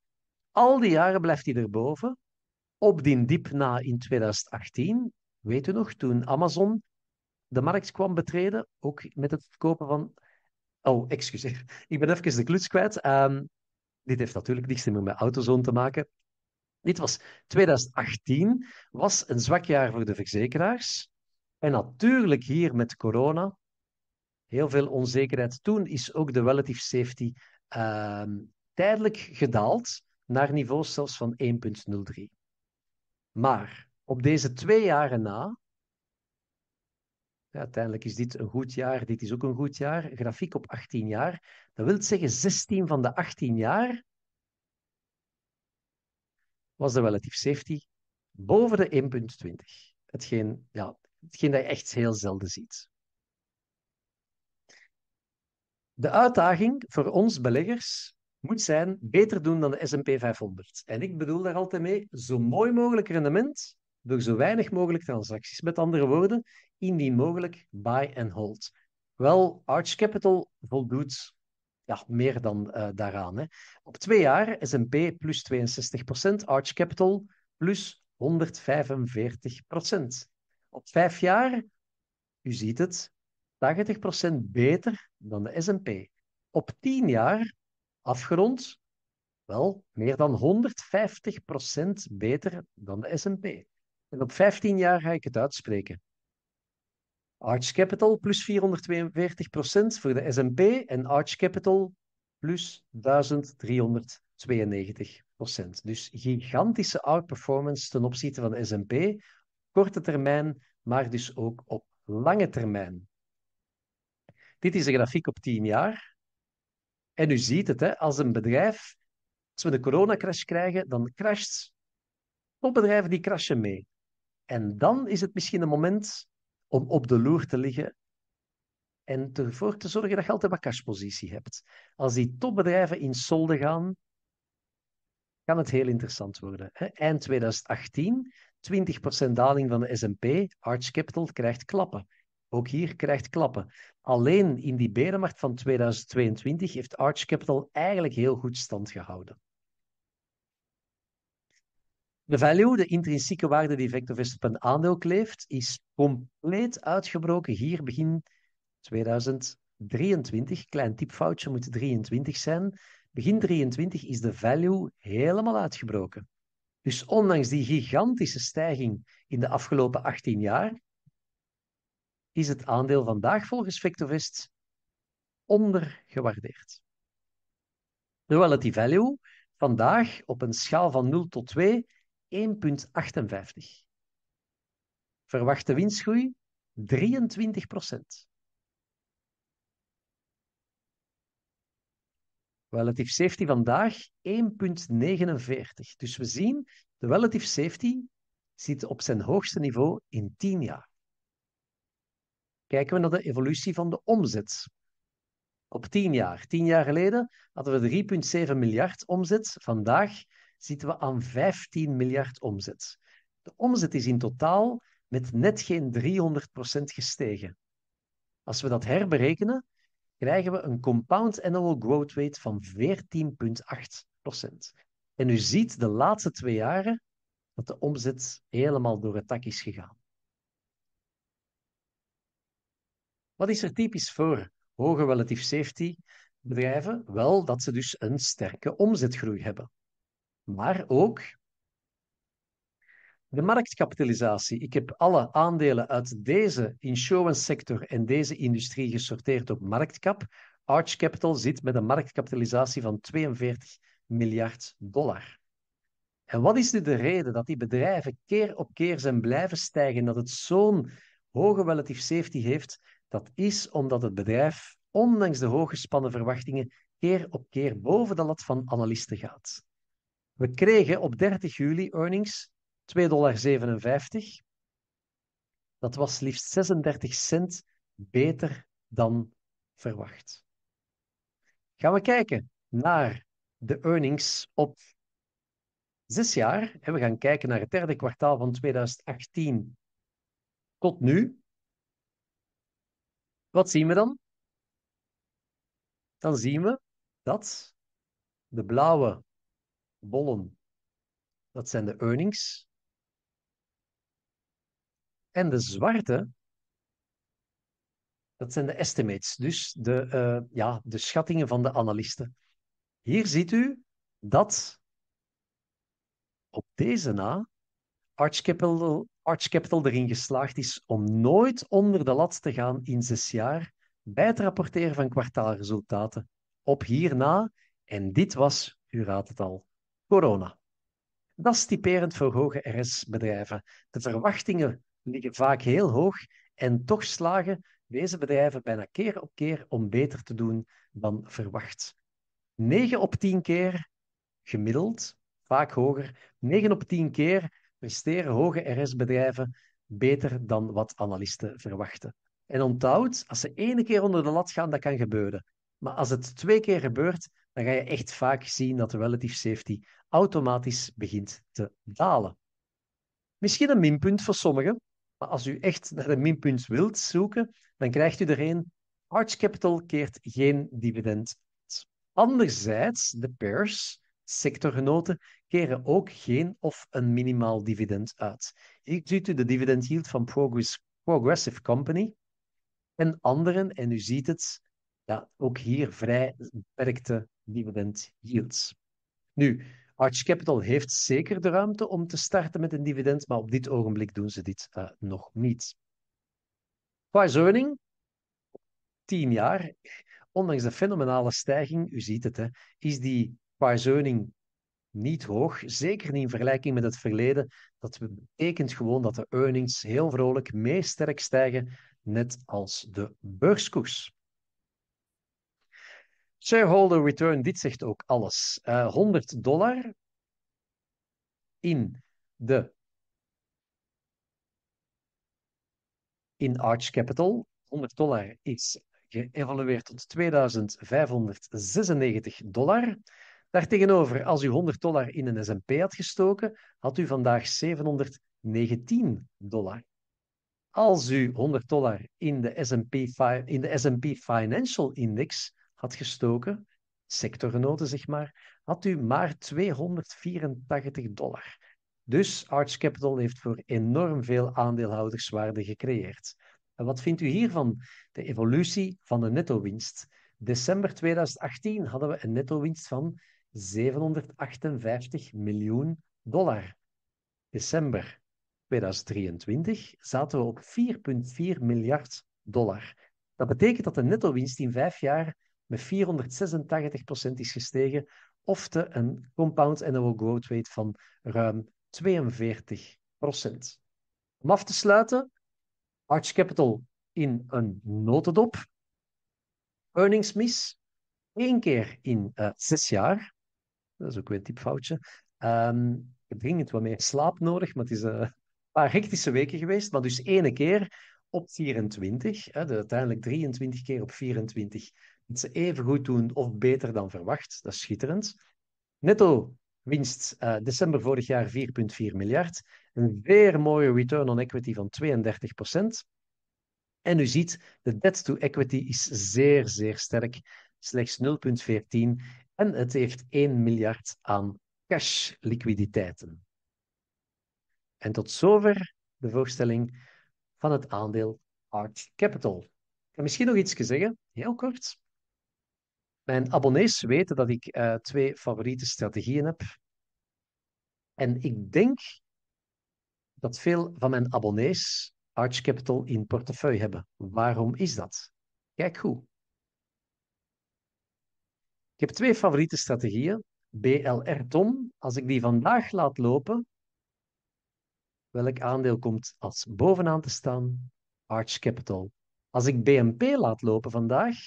Al die jaren blijft hij erboven. Op die diep na in 2018, weet u nog, toen Amazon de markt kwam betreden, ook met het kopen van. Oh, excuseer. Ik ben even de kluts kwijt. Ehm, dit heeft natuurlijk niks meer met auto's te maken. Dit was 2018, was een zwak jaar voor de verzekeraars. En natuurlijk hier met corona, heel veel onzekerheid. Toen is ook de relative safety ehm, tijdelijk gedaald naar niveaus zelfs van 1,03. Maar op deze twee jaren na, uiteindelijk is dit een goed jaar, dit is ook een goed jaar, grafiek op 18 jaar, dat wil zeggen 16 van de 18 jaar was de relative safety boven de 1,20. Hetgeen, ja, hetgeen dat je echt heel zelden ziet. De uitdaging voor ons beleggers moet zijn beter doen dan de S&P 500. En ik bedoel daar altijd mee zo mooi mogelijk rendement door zo weinig mogelijk transacties. Met andere woorden, indien mogelijk buy and hold. Wel, Arch Capital voldoet ja, meer dan eh, daaraan. Hè. Op twee jaar S&P plus 62%, Arch Capital plus 145%. Op vijf jaar, u ziet het, 80% beter dan de S&P. Op tien jaar, afgerond, wel meer dan 150% beter dan de S&P. En op 15 jaar ga ik het uitspreken. Arch Capital plus 442 procent voor de S&P en Arch Capital plus 1392 procent. Dus gigantische outperformance ten opzichte van de S&P, korte termijn, maar dus ook op lange termijn. Dit is een grafiek op 10 jaar. En u ziet het, hè, als een bedrijf, als we de coronacrash krijgen, dan crasht topbedrijven die crashen mee. En dan is het misschien een moment om op de loer te liggen en ervoor te zorgen dat je altijd wat cashpositie hebt. Als die topbedrijven in solde gaan, kan het heel interessant worden. Eind 2018, 20% daling van de S&P, Arch Capital krijgt klappen. Ook hier krijgt klappen. Alleen in die berenmarkt van 2022 heeft Arch Capital eigenlijk heel goed stand gehouden. De value, de intrinsieke waarde die Vectorvest op een aandeel kleeft, is compleet uitgebroken hier begin 2023. Klein tipfoutje moet 23 zijn. Begin 23 is de value helemaal uitgebroken. Dus ondanks die gigantische stijging in de afgelopen 18 jaar, is het aandeel vandaag volgens Vectorvest ondergewaardeerd. Terwijl het die value vandaag op een schaal van 0 tot 2 1,58. Verwachte winstgroei 23 Relative safety vandaag 1,49. Dus we zien, de relative safety zit op zijn hoogste niveau in 10 jaar. Kijken we naar de evolutie van de omzet. Op 10 jaar. 10 jaar geleden hadden we 3,7 miljard omzet. Vandaag zitten we aan 15 miljard omzet. De omzet is in totaal met net geen 300% gestegen. Als we dat herberekenen, krijgen we een compound annual growth rate van 14,8%. En u ziet de laatste twee jaren dat de omzet helemaal door het tak is gegaan. Wat is er typisch voor hoge relative safety bedrijven? Wel dat ze dus een sterke omzetgroei hebben maar ook de marktkapitalisatie. Ik heb alle aandelen uit deze insurance sector en deze industrie gesorteerd op marktkap. Arch Capital zit met een marktkapitalisatie van 42 miljard dollar. En wat is nu de reden dat die bedrijven keer op keer zijn blijven stijgen, dat het zo'n hoge relative safety heeft? Dat is omdat het bedrijf, ondanks de hooggespannen verwachtingen, keer op keer boven de lat van analisten gaat. We kregen op 30 juli earnings 2,57 dollar. Dat was liefst 36 cent beter dan verwacht. Gaan we kijken naar de earnings op zes jaar. En we gaan kijken naar het derde kwartaal van 2018 tot nu. Wat zien we dan? Dan zien we dat de blauwe bollen. Dat zijn de earnings. En de zwarte, dat zijn de estimates, dus de, eh, ja, de schattingen van de analisten. Hier ziet u dat op deze na Arch Capital, Arch Capital erin geslaagd is om nooit onder de lat te gaan in zes jaar bij het rapporteren van kwartaalresultaten. Op hierna, en dit was, u raadt het al, Corona. Dat is typerend voor hoge RS-bedrijven. De verwachtingen liggen vaak heel hoog en toch slagen deze bedrijven bijna keer op keer om beter te doen dan verwacht. 9 op 10 keer gemiddeld, vaak hoger, 9 op 10 keer presteren hoge RS-bedrijven beter dan wat analisten verwachten. En onthoud, als ze één keer onder de lat gaan, dat kan gebeuren. Maar als het twee keer gebeurt, dan ga je echt vaak zien dat de relative safety automatisch begint te dalen. Misschien een minpunt voor sommigen, maar als u echt naar een minpunt wilt zoeken, dan krijgt u er een. Arch Capital keert geen dividend. Anderzijds, de pairs, sectorgenoten, keren ook geen of een minimaal dividend uit. Hier ziet u de dividend yield van Progress, Progressive Company en anderen, en u ziet het, ja, ook hier vrij beperkte dividend yields. Nu, Arch Capital heeft zeker de ruimte om te starten met een dividend, maar op dit ogenblik doen ze dit eh, nog niet. Price earning, 10 jaar, ondanks de fenomenale stijging, u ziet het, hè, is die price earning niet hoog. Zeker niet in vergelijking met het verleden. Dat betekent gewoon dat de earnings heel vrolijk mee sterk stijgen, net als de beurskoers. Shareholder return, dit zegt ook alles. Uh, eh, 100 dollar in de in Arch Capital. 100 dollar is geëvalueerd tot 2596 dollar. Daartegenover, als u 100 dollar in een S&P had gestoken, had u vandaag 719 dollar. Als u 100 dollar in de S&P Financial Index had gestoken, sectorgenoten zeg maar, had u maar 284 dollar. Dus Arch Capital heeft voor enorm veel aandeelhouderswaarde gecreëerd. En wat vindt u hiervan? De evolutie van de netto-winst. December 2018 hadden we een netto-winst van 758 miljoen dollar. December 2023 zaten we op 4,4 miljard dollar. Dat betekent dat de netto-winst in vijf jaar met 486% is gestegen, Ofte een compound annual growth rate van ruim 42%. Om af te sluiten, Arch Capital in een notendop, earnings mis, één keer in uh, zes jaar, dat is ook weer een typfoutje. Um, dringend wat meer slaap nodig, maar het is eh, een paar hectische weken geweest, maar dus ene keer op 24, hè, de uiteindelijk 23 keer op 24 ze even goed doen of beter dan verwacht. Dat is schitterend. Netto winst eh, december vorig jaar 4,4 miljard. Een weer mooie return on equity van 32 En u ziet, de debt to equity is zeer, zeer sterk. Slechts 0,14. En het heeft 1 miljard aan cash liquiditeiten. En tot zover de voorstelling van het aandeel Art Capital. Ik kan misschien nog iets zeggen, heel kort. Mijn abonnees weten dat ik eh, twee favoriete strategieën heb. En ik denk dat veel van mijn abonnees Arch Capital in portefeuille hebben. Waarom is dat? Kijk goed. Ik heb twee favoriete strategieën. BLR Tom, als ik die vandaag laat lopen, welk aandeel komt als bovenaan te staan? Arch Capital. Als ik BNP laat lopen vandaag,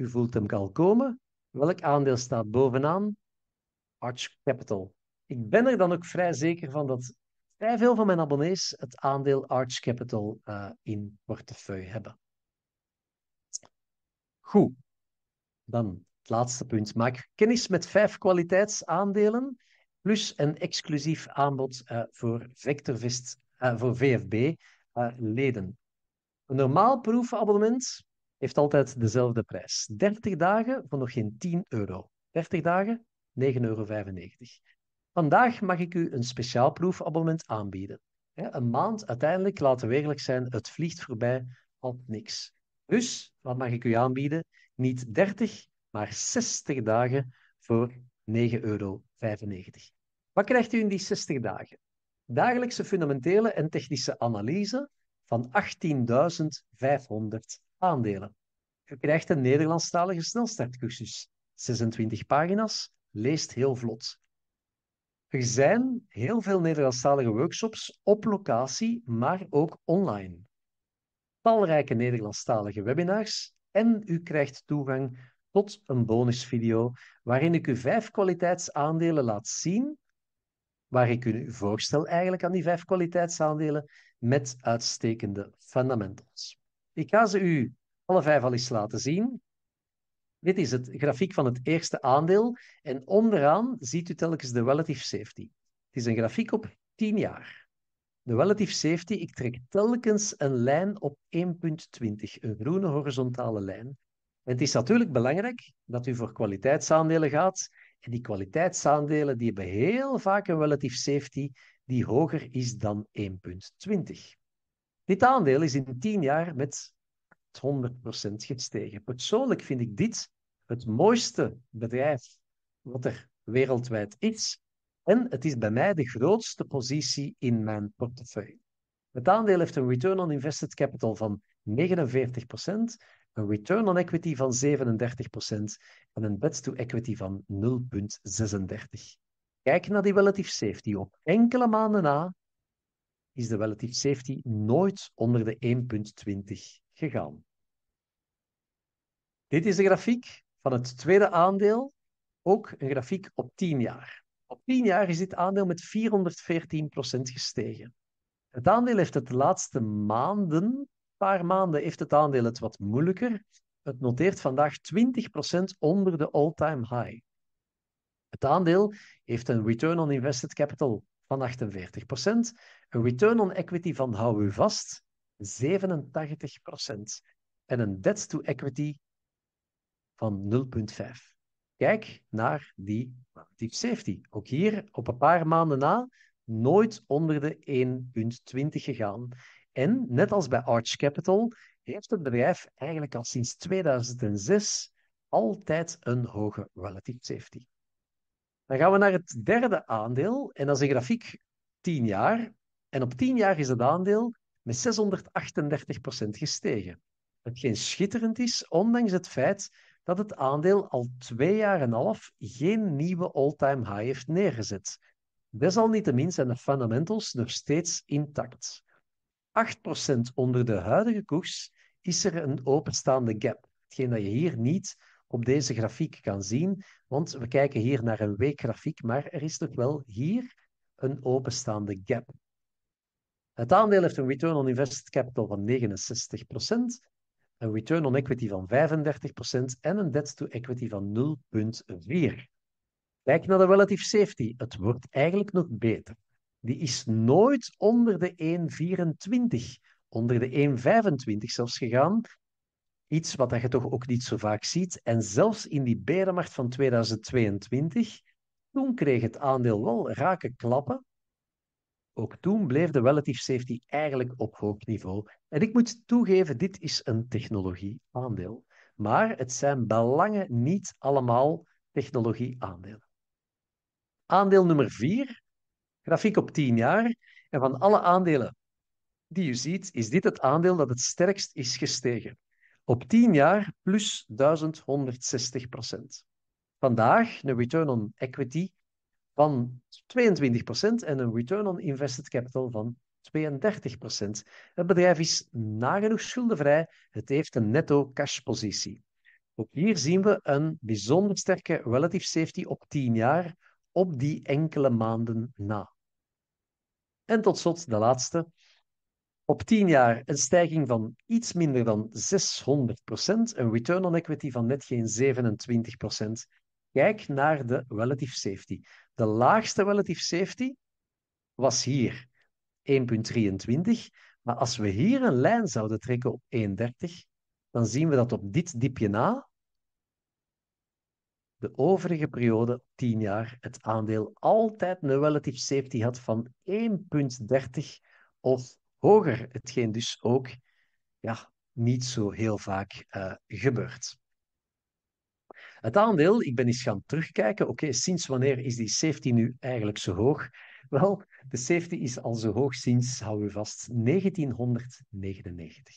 u voelt hem al komen. Welk aandeel staat bovenaan? Arch Capital. Ik ben er dan ook vrij zeker van dat vrij veel van mijn abonnees het aandeel Arch Capital uh, in portefeuille hebben. Goed, dan het laatste punt. Maak kennis met vijf kwaliteitsaandelen plus een exclusief aanbod eh, voor Vectorvest, eh, voor VFB-leden. een normaal proefabonnement heeft altijd dezelfde prijs. 30 dagen voor nog geen 10 euro. 30 dagen, 9,95 euro. Vandaag mag ik u een speciaal proefabonnement aanbieden. Een maand uiteindelijk, laten we eerlijk zijn, het vliegt voorbij op niks. Dus, wat mag ik u aanbieden? Niet 30, maar 60 dagen voor 9,95 euro. Wat krijgt u in die 60 dagen? Dagelijkse fundamentele en technische analyse van 18.500 aandelen. Je krijgt een Nederlandstalige snelstartcursus. 26 pagina's, leest heel vlot. Er zijn heel veel Nederlandstalige workshops op locatie, maar ook online. Talrijke Nederlandstalige webinars en u krijgt toegang tot een bonusvideo waarin ik u vijf kwaliteitsaandelen laat zien, waar ik u voorstel eigenlijk aan die vijf kwaliteitsaandelen met uitstekende fundamentals. Ik ga ze u alle vijf al eens laten zien. Dit is het grafiek van het eerste aandeel. En onderaan ziet u telkens de relative safety. Het is een grafiek op 10 jaar. De relative safety, ik trek telkens een lijn op 1,20, een groene horizontale lijn. het is natuurlijk belangrijk dat u voor kwaliteitsaandelen gaat. En die kwaliteitsaandelen die hebben heel vaak een relative safety die hoger is dan 1,20. Dit aandeel is in 10 jaar met 100% gestegen. Persoonlijk vind ik dit het mooiste bedrijf wat er wereldwijd is. En het is bij mij de grootste positie in mijn portefeuille. Het aandeel heeft een return on invested capital van 49%, een return on equity van 37% en een bets to equity van 0,36. Kijk naar die relative safety. Op enkele maanden na is de relative safety nooit onder de 1,20 gegaan. Dit is de grafiek van het tweede aandeel, ook een grafiek op 10 jaar. Op 10 jaar is dit aandeel met 414% gestegen. Het aandeel heeft het de laatste maanden, Een paar maanden, heeft het aandeel het wat moeilijker. Het noteert vandaag 20% onder de all-time high. Het aandeel heeft een return on invested capital van 48%. Een return on equity van hou u vast, 87%. En een debt to equity van 0,5. Kijk naar die relatief safety. Ook hier op een paar maanden na nooit onder de 1,20 gegaan. En net als bij Arch Capital heeft het bedrijf eigenlijk al sinds 2006 altijd een hoge relative safety. Dan gaan we naar het derde aandeel. En dat is een grafiek 10 jaar. En op 10 jaar is het aandeel met 638% gestegen. geen schitterend is, ondanks het feit dat het aandeel al twee jaar en half geen nieuwe all-time high heeft neergezet. Desalniettemin zijn de fundamentals nog steeds intact. 8% onder de huidige koers is er een openstaande gap, hetgeen dat je hier niet op deze grafiek kan zien. Want we kijken hier naar een weekgrafiek, maar er is toch wel hier een openstaande gap. Het aandeel heeft een return on invested capital van 69%, een return on equity van 35% en een debt to equity van 0,4. Kijk naar de relative safety. Het wordt eigenlijk nog beter. Die is nooit onder de 1,24, onder de 1,25 zelfs gegaan. Iets wat je toch ook niet zo vaak ziet. En zelfs in die bedemacht van 2022, toen kreeg het aandeel wel rake klappen. Ook toen bleef de relative safety eigenlijk op hoog niveau. En ik moet toegeven, dit is een technologieaandeel, Maar het zijn belangen niet allemaal technologieaandelen. Aandeel nummer 4, grafiek op 10 jaar. En van alle aandelen die u ziet, is dit het aandeel dat het sterkst is gestegen. Op 10 jaar plus 1160 procent. Vandaag een return on equity van 22 procent en een return on invested capital van 32 procent. Het bedrijf is nagenoeg schuldenvrij. Het heeft een netto cashpositie. Ook hier zien we een bijzonder sterke relative safety op 10 jaar op die enkele maanden na. En tot slot de laatste. Op 10 jaar een stijging van iets minder dan 600%, een return on equity van net geen 27%. Kijk naar de relative safety. De laagste relative safety was hier 1,23. Maar als we hier een lijn zouden trekken op 1,30, dan zien we dat op dit diepje na de overige periode, 10 jaar, het aandeel altijd een relative safety had van 1,30 of hoger, hetgeen dus ook ja, niet zo heel vaak eh, gebeurt. Het aandeel, ik ben eens gaan terugkijken, oké, sinds wanneer is die safety nu eigenlijk zo hoog? Wel, de safety is al zo hoog sinds, hou u vast, 1999.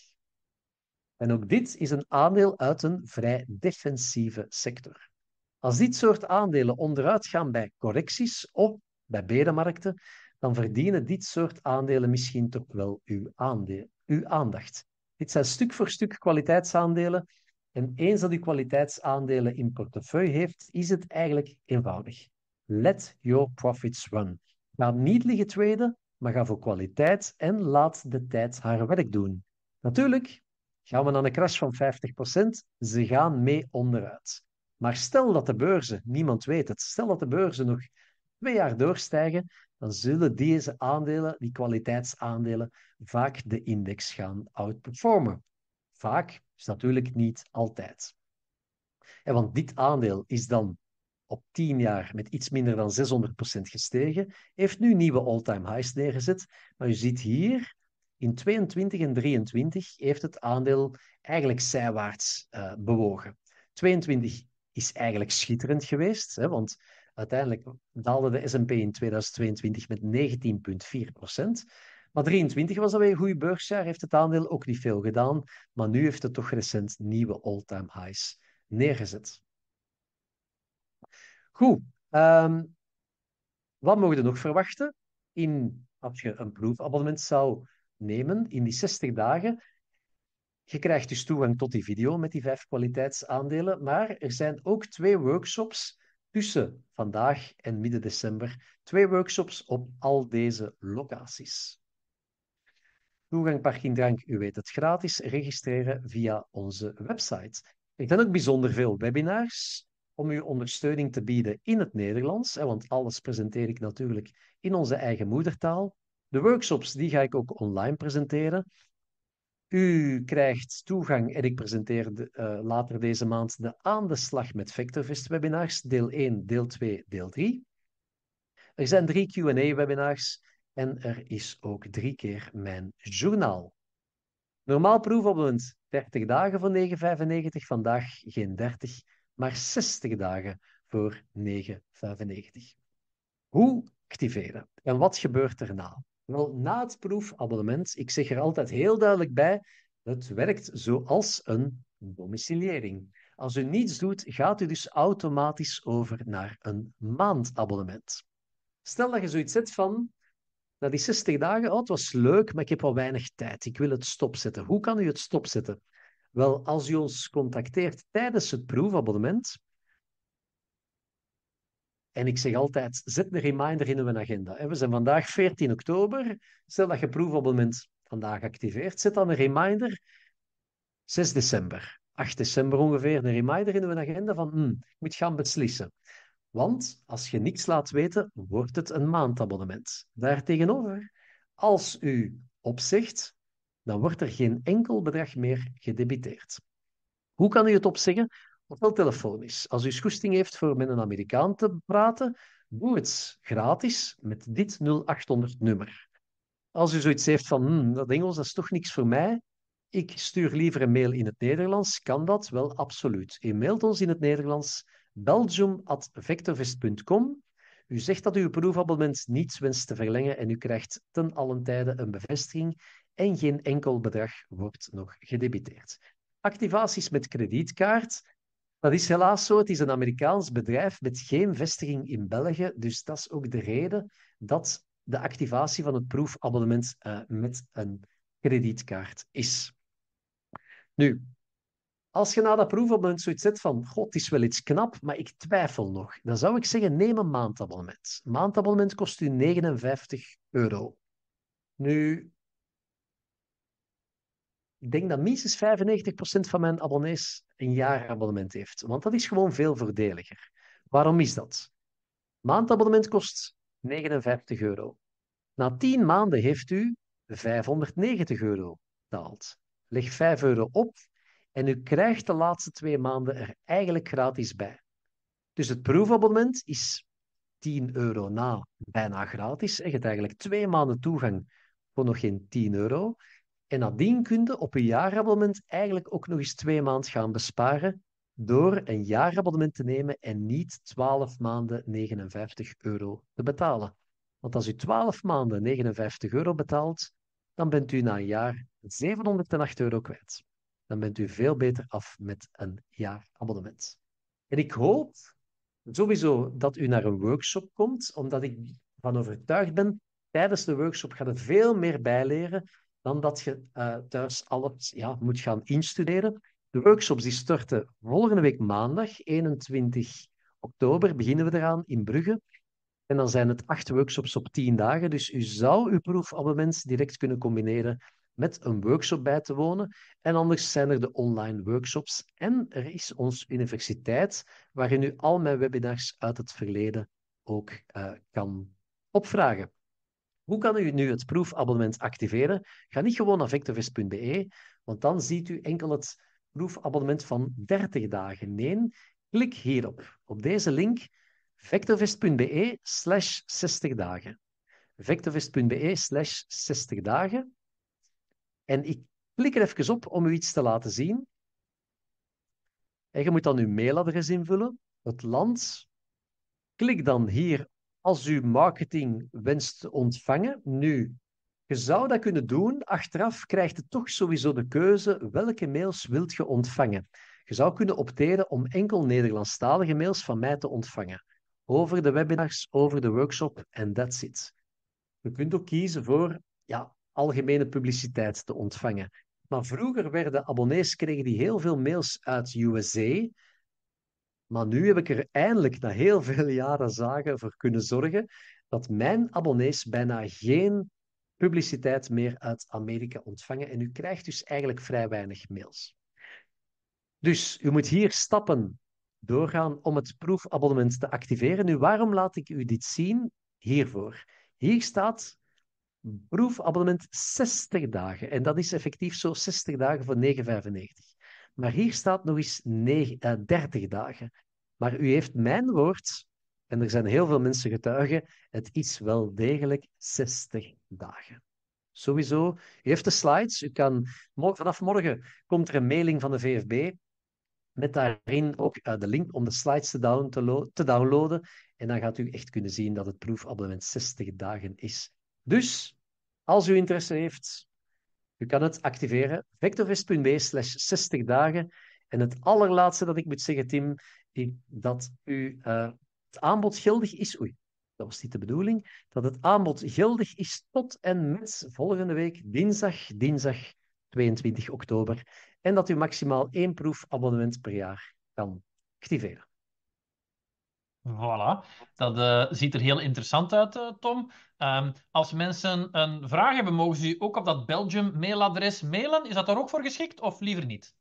En ook dit is een aandeel uit een vrij defensieve sector. Als dit soort aandelen onderuit gaan bij correcties of bij bedemarkten, dan verdienen dit soort aandelen misschien toch wel uw, aandacht. Dit zijn stuk voor stuk kwaliteitsaandelen. En eens dat u kwaliteitsaandelen in portefeuille heeft, is het eigenlijk eenvoudig. Let your profits run. Ga niet liggen traden, maar ga voor kwaliteit en laat de tijd haar werk doen. Natuurlijk, gaan we naar een crash van 50%, ze gaan mee onderuit. Maar stel dat de beurzen, niemand weet het, stel dat de beurzen nog twee jaar doorstijgen, dan zullen deze aandelen, die kwaliteitsaandelen, vaak de index gaan outperformen. Vaak is natuurlijk niet altijd. En want dit aandeel is dan op 10 jaar met iets minder dan 600% gestegen, heeft nu nieuwe all-time highs neergezet. Maar u ziet hier, in 22 en 23 heeft het aandeel eigenlijk zijwaarts eh, bewogen. 22 is eigenlijk schitterend geweest, hè, want Uiteindelijk daalde de S&P in 2022 met 19,4 Maar 23 was alweer een goede beursjaar, heeft het aandeel ook niet veel gedaan. Maar nu heeft het toch recent nieuwe all-time highs neergezet. Goed, ehm, wat mogen we nog verwachten? In, als je een proefabonnement zou nemen, in die 60 dagen, je krijgt dus toegang tot die video met die vijf kwaliteitsaandelen, maar er zijn ook twee workshops tussen vandaag en midden december twee workshops op al deze locaties. Toegang Parking Drank, u weet het, gratis registreren via onze website. Ik dan ook bijzonder veel webinars om u ondersteuning te bieden in het Nederlands, want alles presenteer ik natuurlijk in onze eigen moedertaal. De workshops die ga ik ook online presenteren. U krijgt toegang en ik presenteer eh, later deze maand de Aan de Slag met Vectorvest webinars, deel 1, deel 2, deel 3. Er zijn drie QA-webinars en er is ook drie keer mijn journaal. Normaal proefabonnement 30 dagen voor 9,95, vandaag geen 30, maar 60 dagen voor 9,95. Hoe activeren en wat gebeurt erna? Wel, na het proefabonnement, ik zeg er altijd heel duidelijk bij, het werkt zoals een domiciliering. Als u niets doet, gaat u dus automatisch over naar een maandabonnement. Stel dat je zoiets zet van, na die 60 dagen, oh, het was leuk, maar ik heb al weinig tijd. Ik wil het stopzetten. Hoe kan u het stopzetten? Wel, als u ons contacteert tijdens het proefabonnement, en ik zeg altijd, zet een reminder in uw agenda. We zijn vandaag 14 oktober. Stel dat je proefabonnement vandaag activeert, zet dan een reminder 6 december. 8 december ongeveer, een reminder in uw agenda van, hmm, ik moet gaan beslissen. Want als je niets laat weten, wordt het een maandabonnement. Daartegenover, als u opzegt, dan wordt er geen enkel bedrag meer gedebiteerd. Hoe kan u het opzeggen? ofwel telefonisch. Als u schoesting heeft voor met een Amerikaan te praten, doe het gratis met dit 0800-nummer. Als u zoiets heeft van, hmm, dat Engels dat is toch niks voor mij, ik stuur liever een mail in het Nederlands, kan dat? Wel, absoluut. U mailt ons in het Nederlands, belgium.vectorvest.com. U zegt dat u uw proefabonnement niet wenst te verlengen en u krijgt ten allen tijde een bevestiging en geen enkel bedrag wordt nog gedebiteerd. Activaties met kredietkaart dat is helaas zo. Het is een Amerikaans bedrijf met geen vestiging in België. Dus dat is ook de reden dat de activatie van het proefabonnement eh, met een kredietkaart is. Nu, als je na dat proefabonnement zoiets zet van, god, het is wel iets knap, maar ik twijfel nog, dan zou ik zeggen, neem een maandabonnement. maandabonnement kost u 59 euro. Nu, ik denk dat minstens 95% van mijn abonnees een jaarabonnement heeft. Want dat is gewoon veel voordeliger. Waarom is dat? Maandabonnement kost 59 euro. Na 10 maanden heeft u 590 euro betaald. Leg 5 euro op en u krijgt de laatste twee maanden er eigenlijk gratis bij. Dus het proefabonnement is 10 euro na bijna gratis. Je hebt eigenlijk twee maanden toegang voor nog geen 10 euro. En nadien kun je op een jaarabonnement eigenlijk ook nog eens twee maanden gaan besparen door een jaarabonnement te nemen en niet 12 maanden 59 euro te betalen. Want als u 12 maanden 59 euro betaalt, dan bent u na een jaar 708 euro kwijt. Dan bent u veel beter af met een jaarabonnement. En ik hoop sowieso dat u naar een workshop komt, omdat ik van overtuigd ben, tijdens de workshop gaat het veel meer bijleren dan dat je eh, thuis alles ja, moet gaan instuderen. De workshops die starten volgende week maandag, 21 oktober, beginnen we eraan in Brugge. En dan zijn het acht workshops op tien dagen. Dus u zou uw proefabonnement direct kunnen combineren met een workshop bij te wonen. En anders zijn er de online workshops. En er is onze universiteit, waarin u al mijn webinars uit het verleden ook eh, kan opvragen. Hoe kan u nu het proefabonnement activeren? Ga niet gewoon naar vectorvis.be, want dan ziet u enkel het proefabonnement van 30 dagen. Nee, klik hierop, op deze link, vectorvis.be slash 60 dagen. Vectorvis.be slash 60 dagen. En ik klik er even op om u iets te laten zien. En je moet dan uw mailadres invullen, het land. Klik dan hier als u marketing wenst te ontvangen, nu, je zou dat kunnen doen. Achteraf krijgt het toch sowieso de keuze welke mails wilt je ontvangen. Je zou kunnen opteren om enkel Nederlandstalige mails van mij te ontvangen. Over de webinars, over de workshop en that's it. Je kunt ook kiezen voor ja, algemene publiciteit te ontvangen. Maar vroeger werden abonnees kregen die heel veel mails uit USA maar nu heb ik er eindelijk na heel veel jaren zagen voor kunnen zorgen dat mijn abonnees bijna geen publiciteit meer uit Amerika ontvangen. En u krijgt dus eigenlijk vrij weinig mails. Dus u moet hier stappen doorgaan om het proefabonnement te activeren. Nu, waarom laat ik u dit zien? Hiervoor. Hier staat proefabonnement 60 dagen. En dat is effectief zo 60 dagen voor 9,95. Maar hier staat nog eens 30 eh, dagen. Maar u heeft mijn woord, en er zijn heel veel mensen getuigen, het is wel degelijk 60 dagen. Sowieso, u heeft de slides, u kan, vanaf morgen komt er een mailing van de VFB met daarin ook eh, de link om de slides te, down te downloaden. En dan gaat u echt kunnen zien dat het proefabonnement 60 dagen is. Dus, als u interesse heeft, u kan het activeren. vectorvest.be slash 60 dagen. En het allerlaatste dat ik moet zeggen, Tim, dat u, eh, het aanbod geldig is. Oei, dat was niet de bedoeling. Dat het aanbod geldig is tot en met volgende week, dinsdag, dinsdag 22 oktober. En dat u maximaal één proefabonnement per jaar kan activeren. Voilà, dat eh, ziet er heel interessant uit, eh, Tom. Ehm, als mensen een vraag hebben, mogen ze ook op dat Belgium mailadres mailen. Is dat daar ook voor geschikt of liever niet?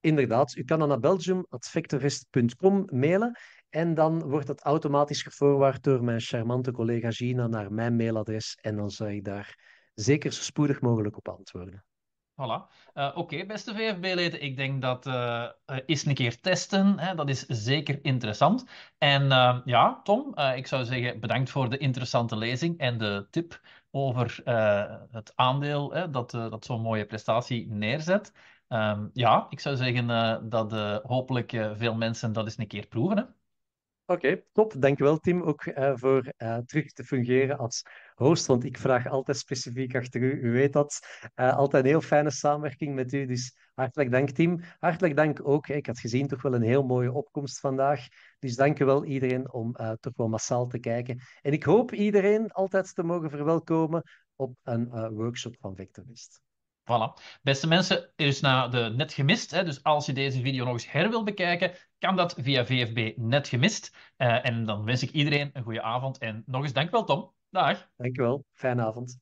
Inderdaad, u kan dan naar belgium.victorist.com mailen en dan wordt dat automatisch gevoorwaard door mijn charmante collega Gina naar mijn mailadres en dan zal ik daar zeker zo spoedig mogelijk op antwoorden. Voilà. Eh, oké, beste VFB-leden, ik denk dat uh, eens een keer testen, hè, dat is zeker interessant. En ehm, ja, Tom, ik zou zeggen bedankt voor de interessante lezing en de tip over het aandeel hè, dat, dat zo'n mooie prestatie neerzet. Ehm, ja, ik zou zeggen eh, dat eh, hopelijk eh, veel mensen dat eens een keer proeven. Hè? Oké, top. Dankjewel Tim ook voor terug te fungeren als host, want ik vraag altijd specifiek achter u. U weet dat. altijd een heel fijne samenwerking met u, dus hartelijk dank Tim. Hartelijk dank ook. Ik had gezien toch wel een heel mooie opkomst vandaag. Dus dankjewel iedereen om toch wel massaal te kijken. En ik hoop iedereen altijd te mogen verwelkomen op een workshop van West. Voilà. Beste mensen, is nou de net gemist. Hè? Dus als je deze video nog eens her wil bekijken, kan dat via VFB net gemist. Eh, en dan wens ik iedereen een goede avond. En nog eens wel Tom. Dag. Dankjewel. Fijne avond.